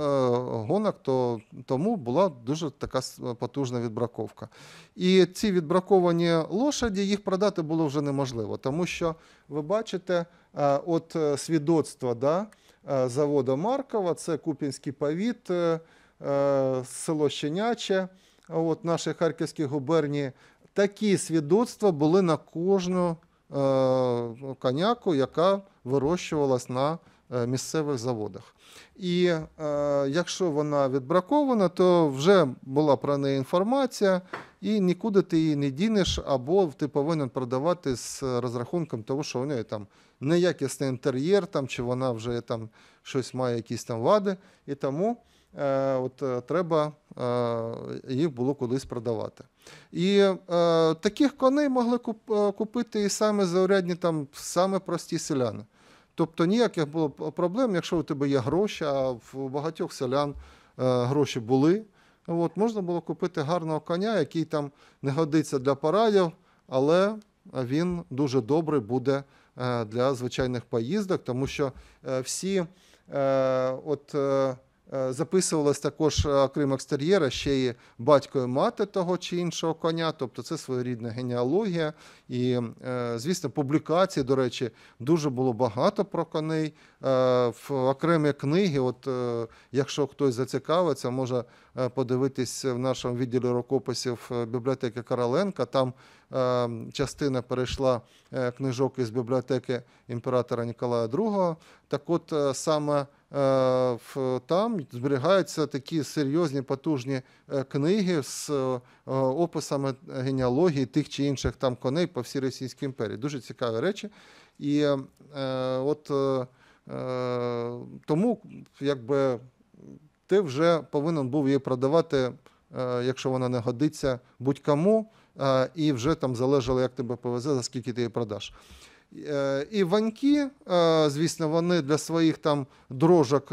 гонок, то тому була дуже така потужна відбраковка. І ці відбраковані лошаді їх продати було вже неможливо, тому що ви бачите е, от е, свідоцтва да, заводу Маркова, це Купінський повіт, село Щеняче, от нашої Харківській губернії. Такі свідоцтва були на кожну коняку, яка вирощувалась на Е, місцевих заводах. І е, якщо вона відбракована, то вже була про неї інформація, і нікуди ти її не дінеш, або ти повинен продавати з розрахунком того, що у неї там неякісний інтер'єр, там, чи вона вже там щось має, якісь там вади. І тому е, от, е, треба е, їх було кудись продавати. І е, таких коней могли е, купити і саме заурядні, там, саме прості селяни. Тобто ніяких було проблем, якщо у тебе є гроші, а в багатьох селян е, гроші були. От, Можна було купити гарного коня, який там не годиться для парадів, але він дуже добрий буде е, для звичайних поїздок, тому що е, всі от. Е, записувалось також е, окрім екстер'єра, ще й батько і мати того чи іншого коня, тобто це своєрідна генеалогія. І, е, звісно, публікацій, до речі, дуже було багато про коней. Е, в окремі книги. От е, якщо хтось зацікавиться, може е, подивитись в нашому відділі рукописів бібліотеки Короленка. Там частина перейшла книжок із бібліотеки імператора Ніколая II. Так, от саме там зберігаються такі серйозні потужні книги з описами генеалогії тих чи інших там коней по всій Російській імперії. Дуже цікаві речі. І от Е, тому якби ти вже повинен був її продавати, е, якщо вона не годиться, будь-кому, е, і вже там залежало, як тебе повезе, за скільки ти її продаш. І ваньки, звісно, вони для своїх там дрожок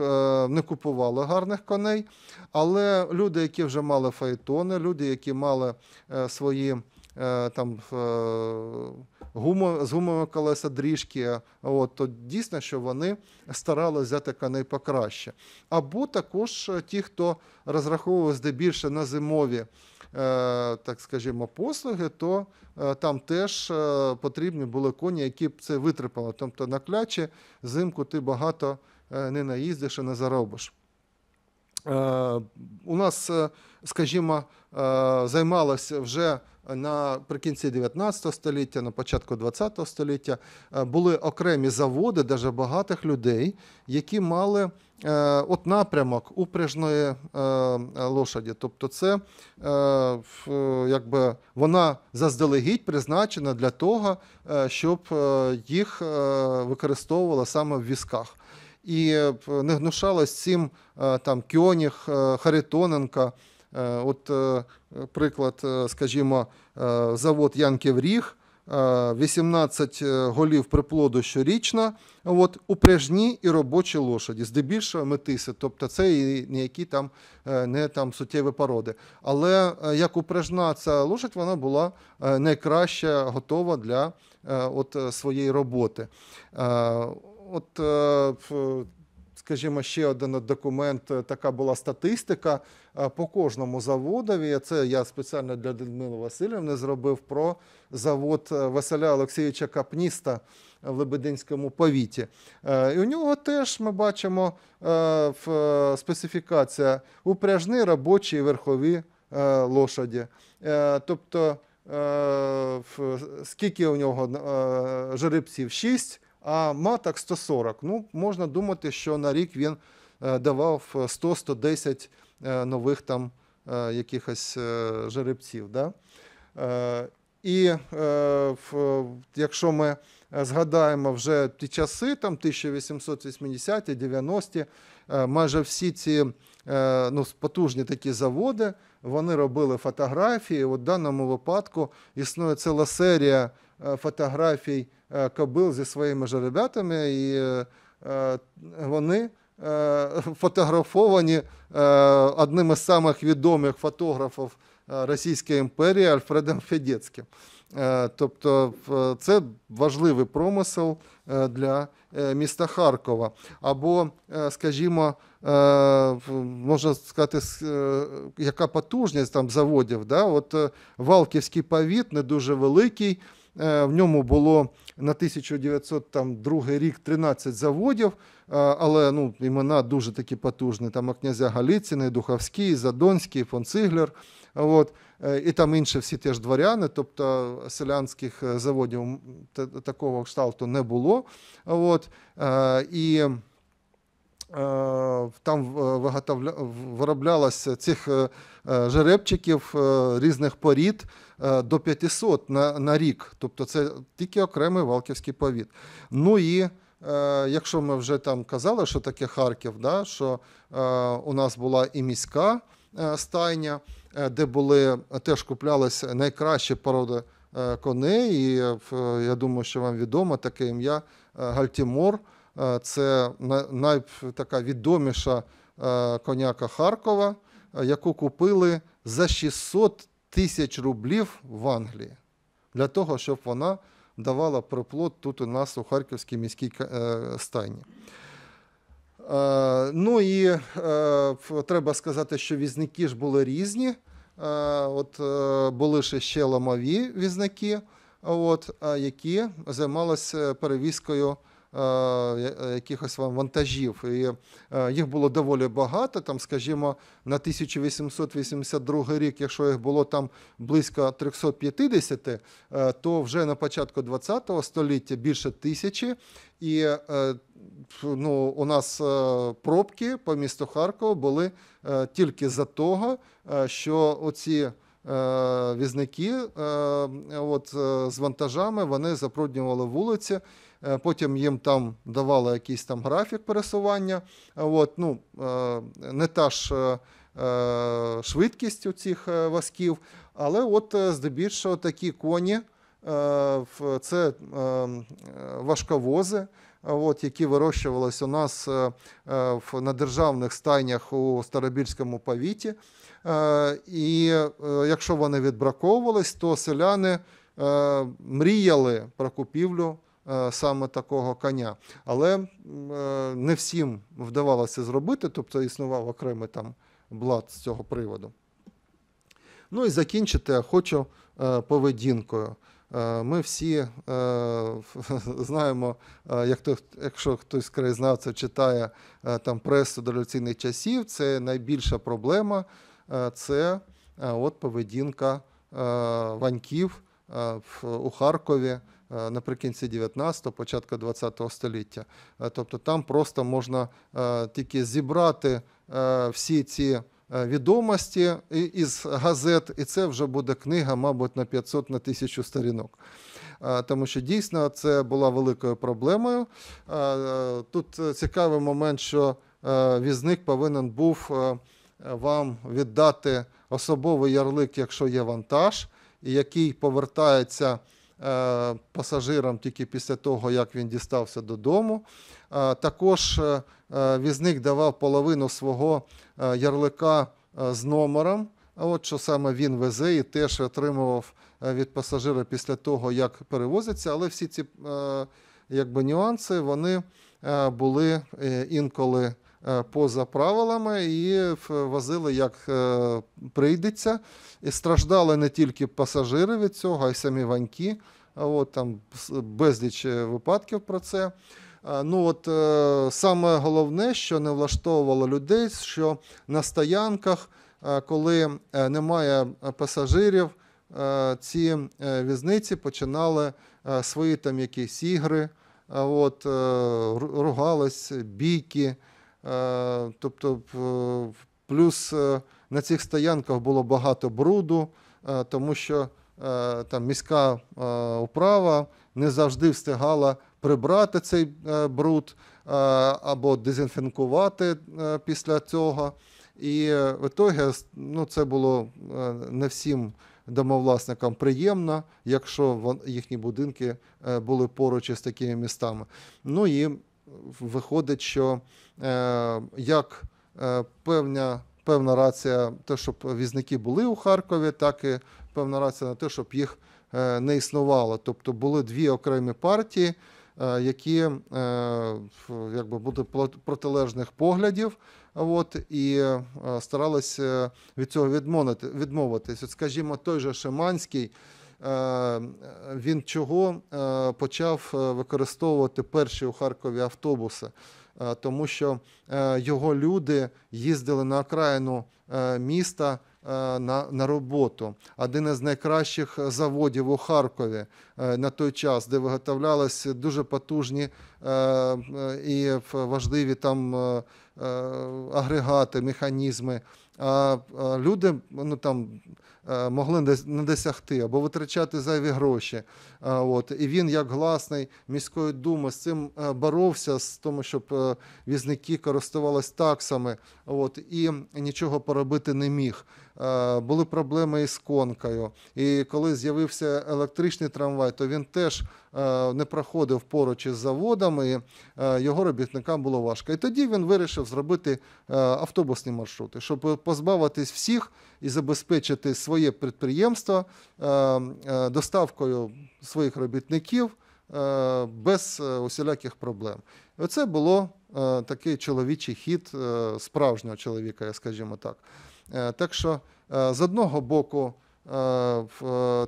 не купували гарних коней. Але люди, які вже мали фаетони, люди, які мали свої там гумо, з гумового колеса дріжки, от, то дійсно, що вони старалися взяти коней покраще. Або також е, ті, хто розраховував здебільше на зимові. Е, так скажімо, послуги, то е, там теж потрібні були коні, які б це витримали. Тобто на кляче, зимку ти багато не наїздиш і не заробиш. У нас скажімо, е, займалася вже наприкінці 19 століття, на початку 20 століття, е, були окремі заводи, дуже багатих людей, які мали е, от напрямок упряжної лошаді. Тобто, це якби вона заздалегідь призначена для того, щоб їх використовувала саме в візках. І не гнушалось цим там Кьоніх, Харитоненка. Е, от е, приклад, е, скажімо, завод Янків Ріг, 18 голів приплоду щорічно, от, упряжні і робочі лошаді, здебільшого метиси, тобто це і ніякі там не там суттєві породи. Але як упряжна ця лошадь, вона була найкраще готова для от, своєї роботи. От скажімо, ще один документ. Е, така була статистика е, по кожному заводові. Це я спеціально для Людмили Васильівни зробив про завод е, Василя Олексійовича Капніста в Лебединському повіті. І у нього теж ми бачимо в специфікація упряжні робочі верхові лошаді. Тобто, скільки у нього жеребців? Шість а маток 140. Ну, Можна думати, що на рік він е, давав 100-110 е, е, нових там якихось жеребців. Да? І якщо ми згадаємо вже ті часи, там 1880-ті, 90-ті, майже всі ці ну, потужні такі заводи, вони робили фотографії. У даному випадку існує ціла серія Е, фотографій е, кобил зі своїми жеребятами, і е, вони фотографовані одним із самих відомих фотографів Російської імперії Альфредом Федецьким. Тобто це важливий промисел для міста Харкова. Або, скажімо, можна сказати, яка потужність там заводів. Да? От Валківський повіт не дуже великий. Е, в ньому було на 1902 рік 13 заводів, е, але ну, імена дуже такі потужні. Там князя Галіціни, Духовський, Задонський, фон От. Е, і там інші всі теж дворяни, тобто селянських заводів такого кшталту не було. От. І Е, там е, вироблялося цих е, жеребчиків різних порід до 500 на на рік. Тобто це тільки окремий Валківський повіт. Ну і якщо ми вже там казали, що таке Харків, да, що у нас була і міська стайня, де були теж куплялися найкращі породи коней. І я думаю, що вам відомо таке ім'я Гальтімор. Е, це найтака відоміша е, коняка Харкова, е, яку купили за 600 тисяч рублів в Англії для того, щоб вона давала приплод тут у нас у Харківській міській стайні. Ну і треба сказати, що візники ж були різні. От Були ще ломові візники, от, які займалися перевізкою. Е, е, якихось вантажів. І е, Їх було доволі багато. Там, скажімо, на 1882 рік, якщо їх було там близько 350, то вже на початку ХХ століття більше тисячі. І ну, у нас пробки по місту Харкова були тільки за того, що оці візники от, з вантажами вони запруднювали вулиці. Е, потім їм там давали якийсь там графік пересування. Е, от, ну, е, Не та ж швидкість у цих вазків, але от здебільшого такі коні це важковози. От, які вирощувалися у нас на державних стайнях у Старобільському повіті. І якщо вони відбраковувались, то селяни мріяли про купівлю Е, саме такого коня. Але е, не всім вдавалося зробити, тобто існував окремий там блат з цього приводу. Ну і закінчити я хочу е, поведінкою. Ми всі знаємо, якщо хтось краєзнавця читає там пресу дореволюційних часів, це найбільша проблема це от поведінка ваньків у Харкові Е, наприкінці 19-го, початку 20-го століття. Е, тобто там просто можна е, тільки зібрати всі ці. Відомості із газет, і це вже буде книга, мабуть, на 500 на 1000 сторінок. Тому що дійсно це була великою проблемою. Тут цікавий момент, що візник повинен був вам віддати особовий ярлик, якщо є вантаж, який повертається. Е, пасажирам тільки після того, як він дістався додому. Е, також е, візник давав половину свого ярлика з номером. от що саме він везе і теж отримував від пасажира після того, як перевозиться, але всі ці якби, нюанси вони були інколи. Е, поза правилами і возили як е, прийдеться. І страждали не тільки пасажири від цього, а й самі ваньки. От, там безліч е, випадків про це. Ну от Саме головне, що не влаштовувало людей, що на стоянках, коли немає пасажирів, ці візниці починали свої там якісь ігри, от, ругались, бійки. Е, тобто, е, плюс е, на цих стоянках було багато бруду, тому що там міська управа не завжди встигала прибрати цей бруд або дезінфікувати після цього. І в ітогі, ну, це було не всім домовласникам приємно, якщо їхні будинки були поруч із такими містами. Ну і виходить, що е, як е, певна певна рація, те, щоб візники були у Харкові, так і певна рація на те, щоб їх е, не існувало. Тобто були дві окремі партії, які якби були протилежних поглядів. От і старалися від цього відмовитись. От, скажімо, той же Шиманський. Е, він чого е, почав е, використовувати перші у Харкові автобуси, тому що його люди їздили на окраїну міста. На на роботу один із найкращих заводів у Харкові на той час, де виготовлялися дуже потужні і важливі там агрегати, механізми. А люди ну там Е, могли не досягти або витрачати зайві гроші. Е, от і він, як гласний міської думи, з цим е, боровся, з тому, щоб візники користувалися таксами, от і нічого поробити не міг. Були проблеми із конкою. І коли з'явився електричний трамвай, то він теж не проходив поруч із заводами. і Його робітникам було важко. І тоді він вирішив зробити автобусні маршрути, щоб позбавитись всіх і забезпечити своє підприємство е, е, доставкою своїх робітників е, без усіляких проблем. Оце було такий чоловічий хід справжнього чоловіка, скажімо так. Так що з одного боку,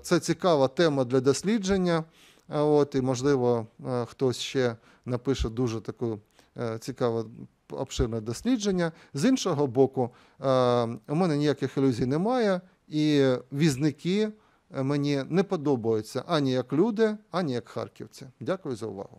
це цікава тема для дослідження. От, І, можливо, хтось ще напише дуже таку Е, цікаве обширне дослідження. З іншого боку, е, у мене ніяких ілюзій немає, і візники е, мені не подобаються ані як люди, ані як харківці. Дякую за увагу.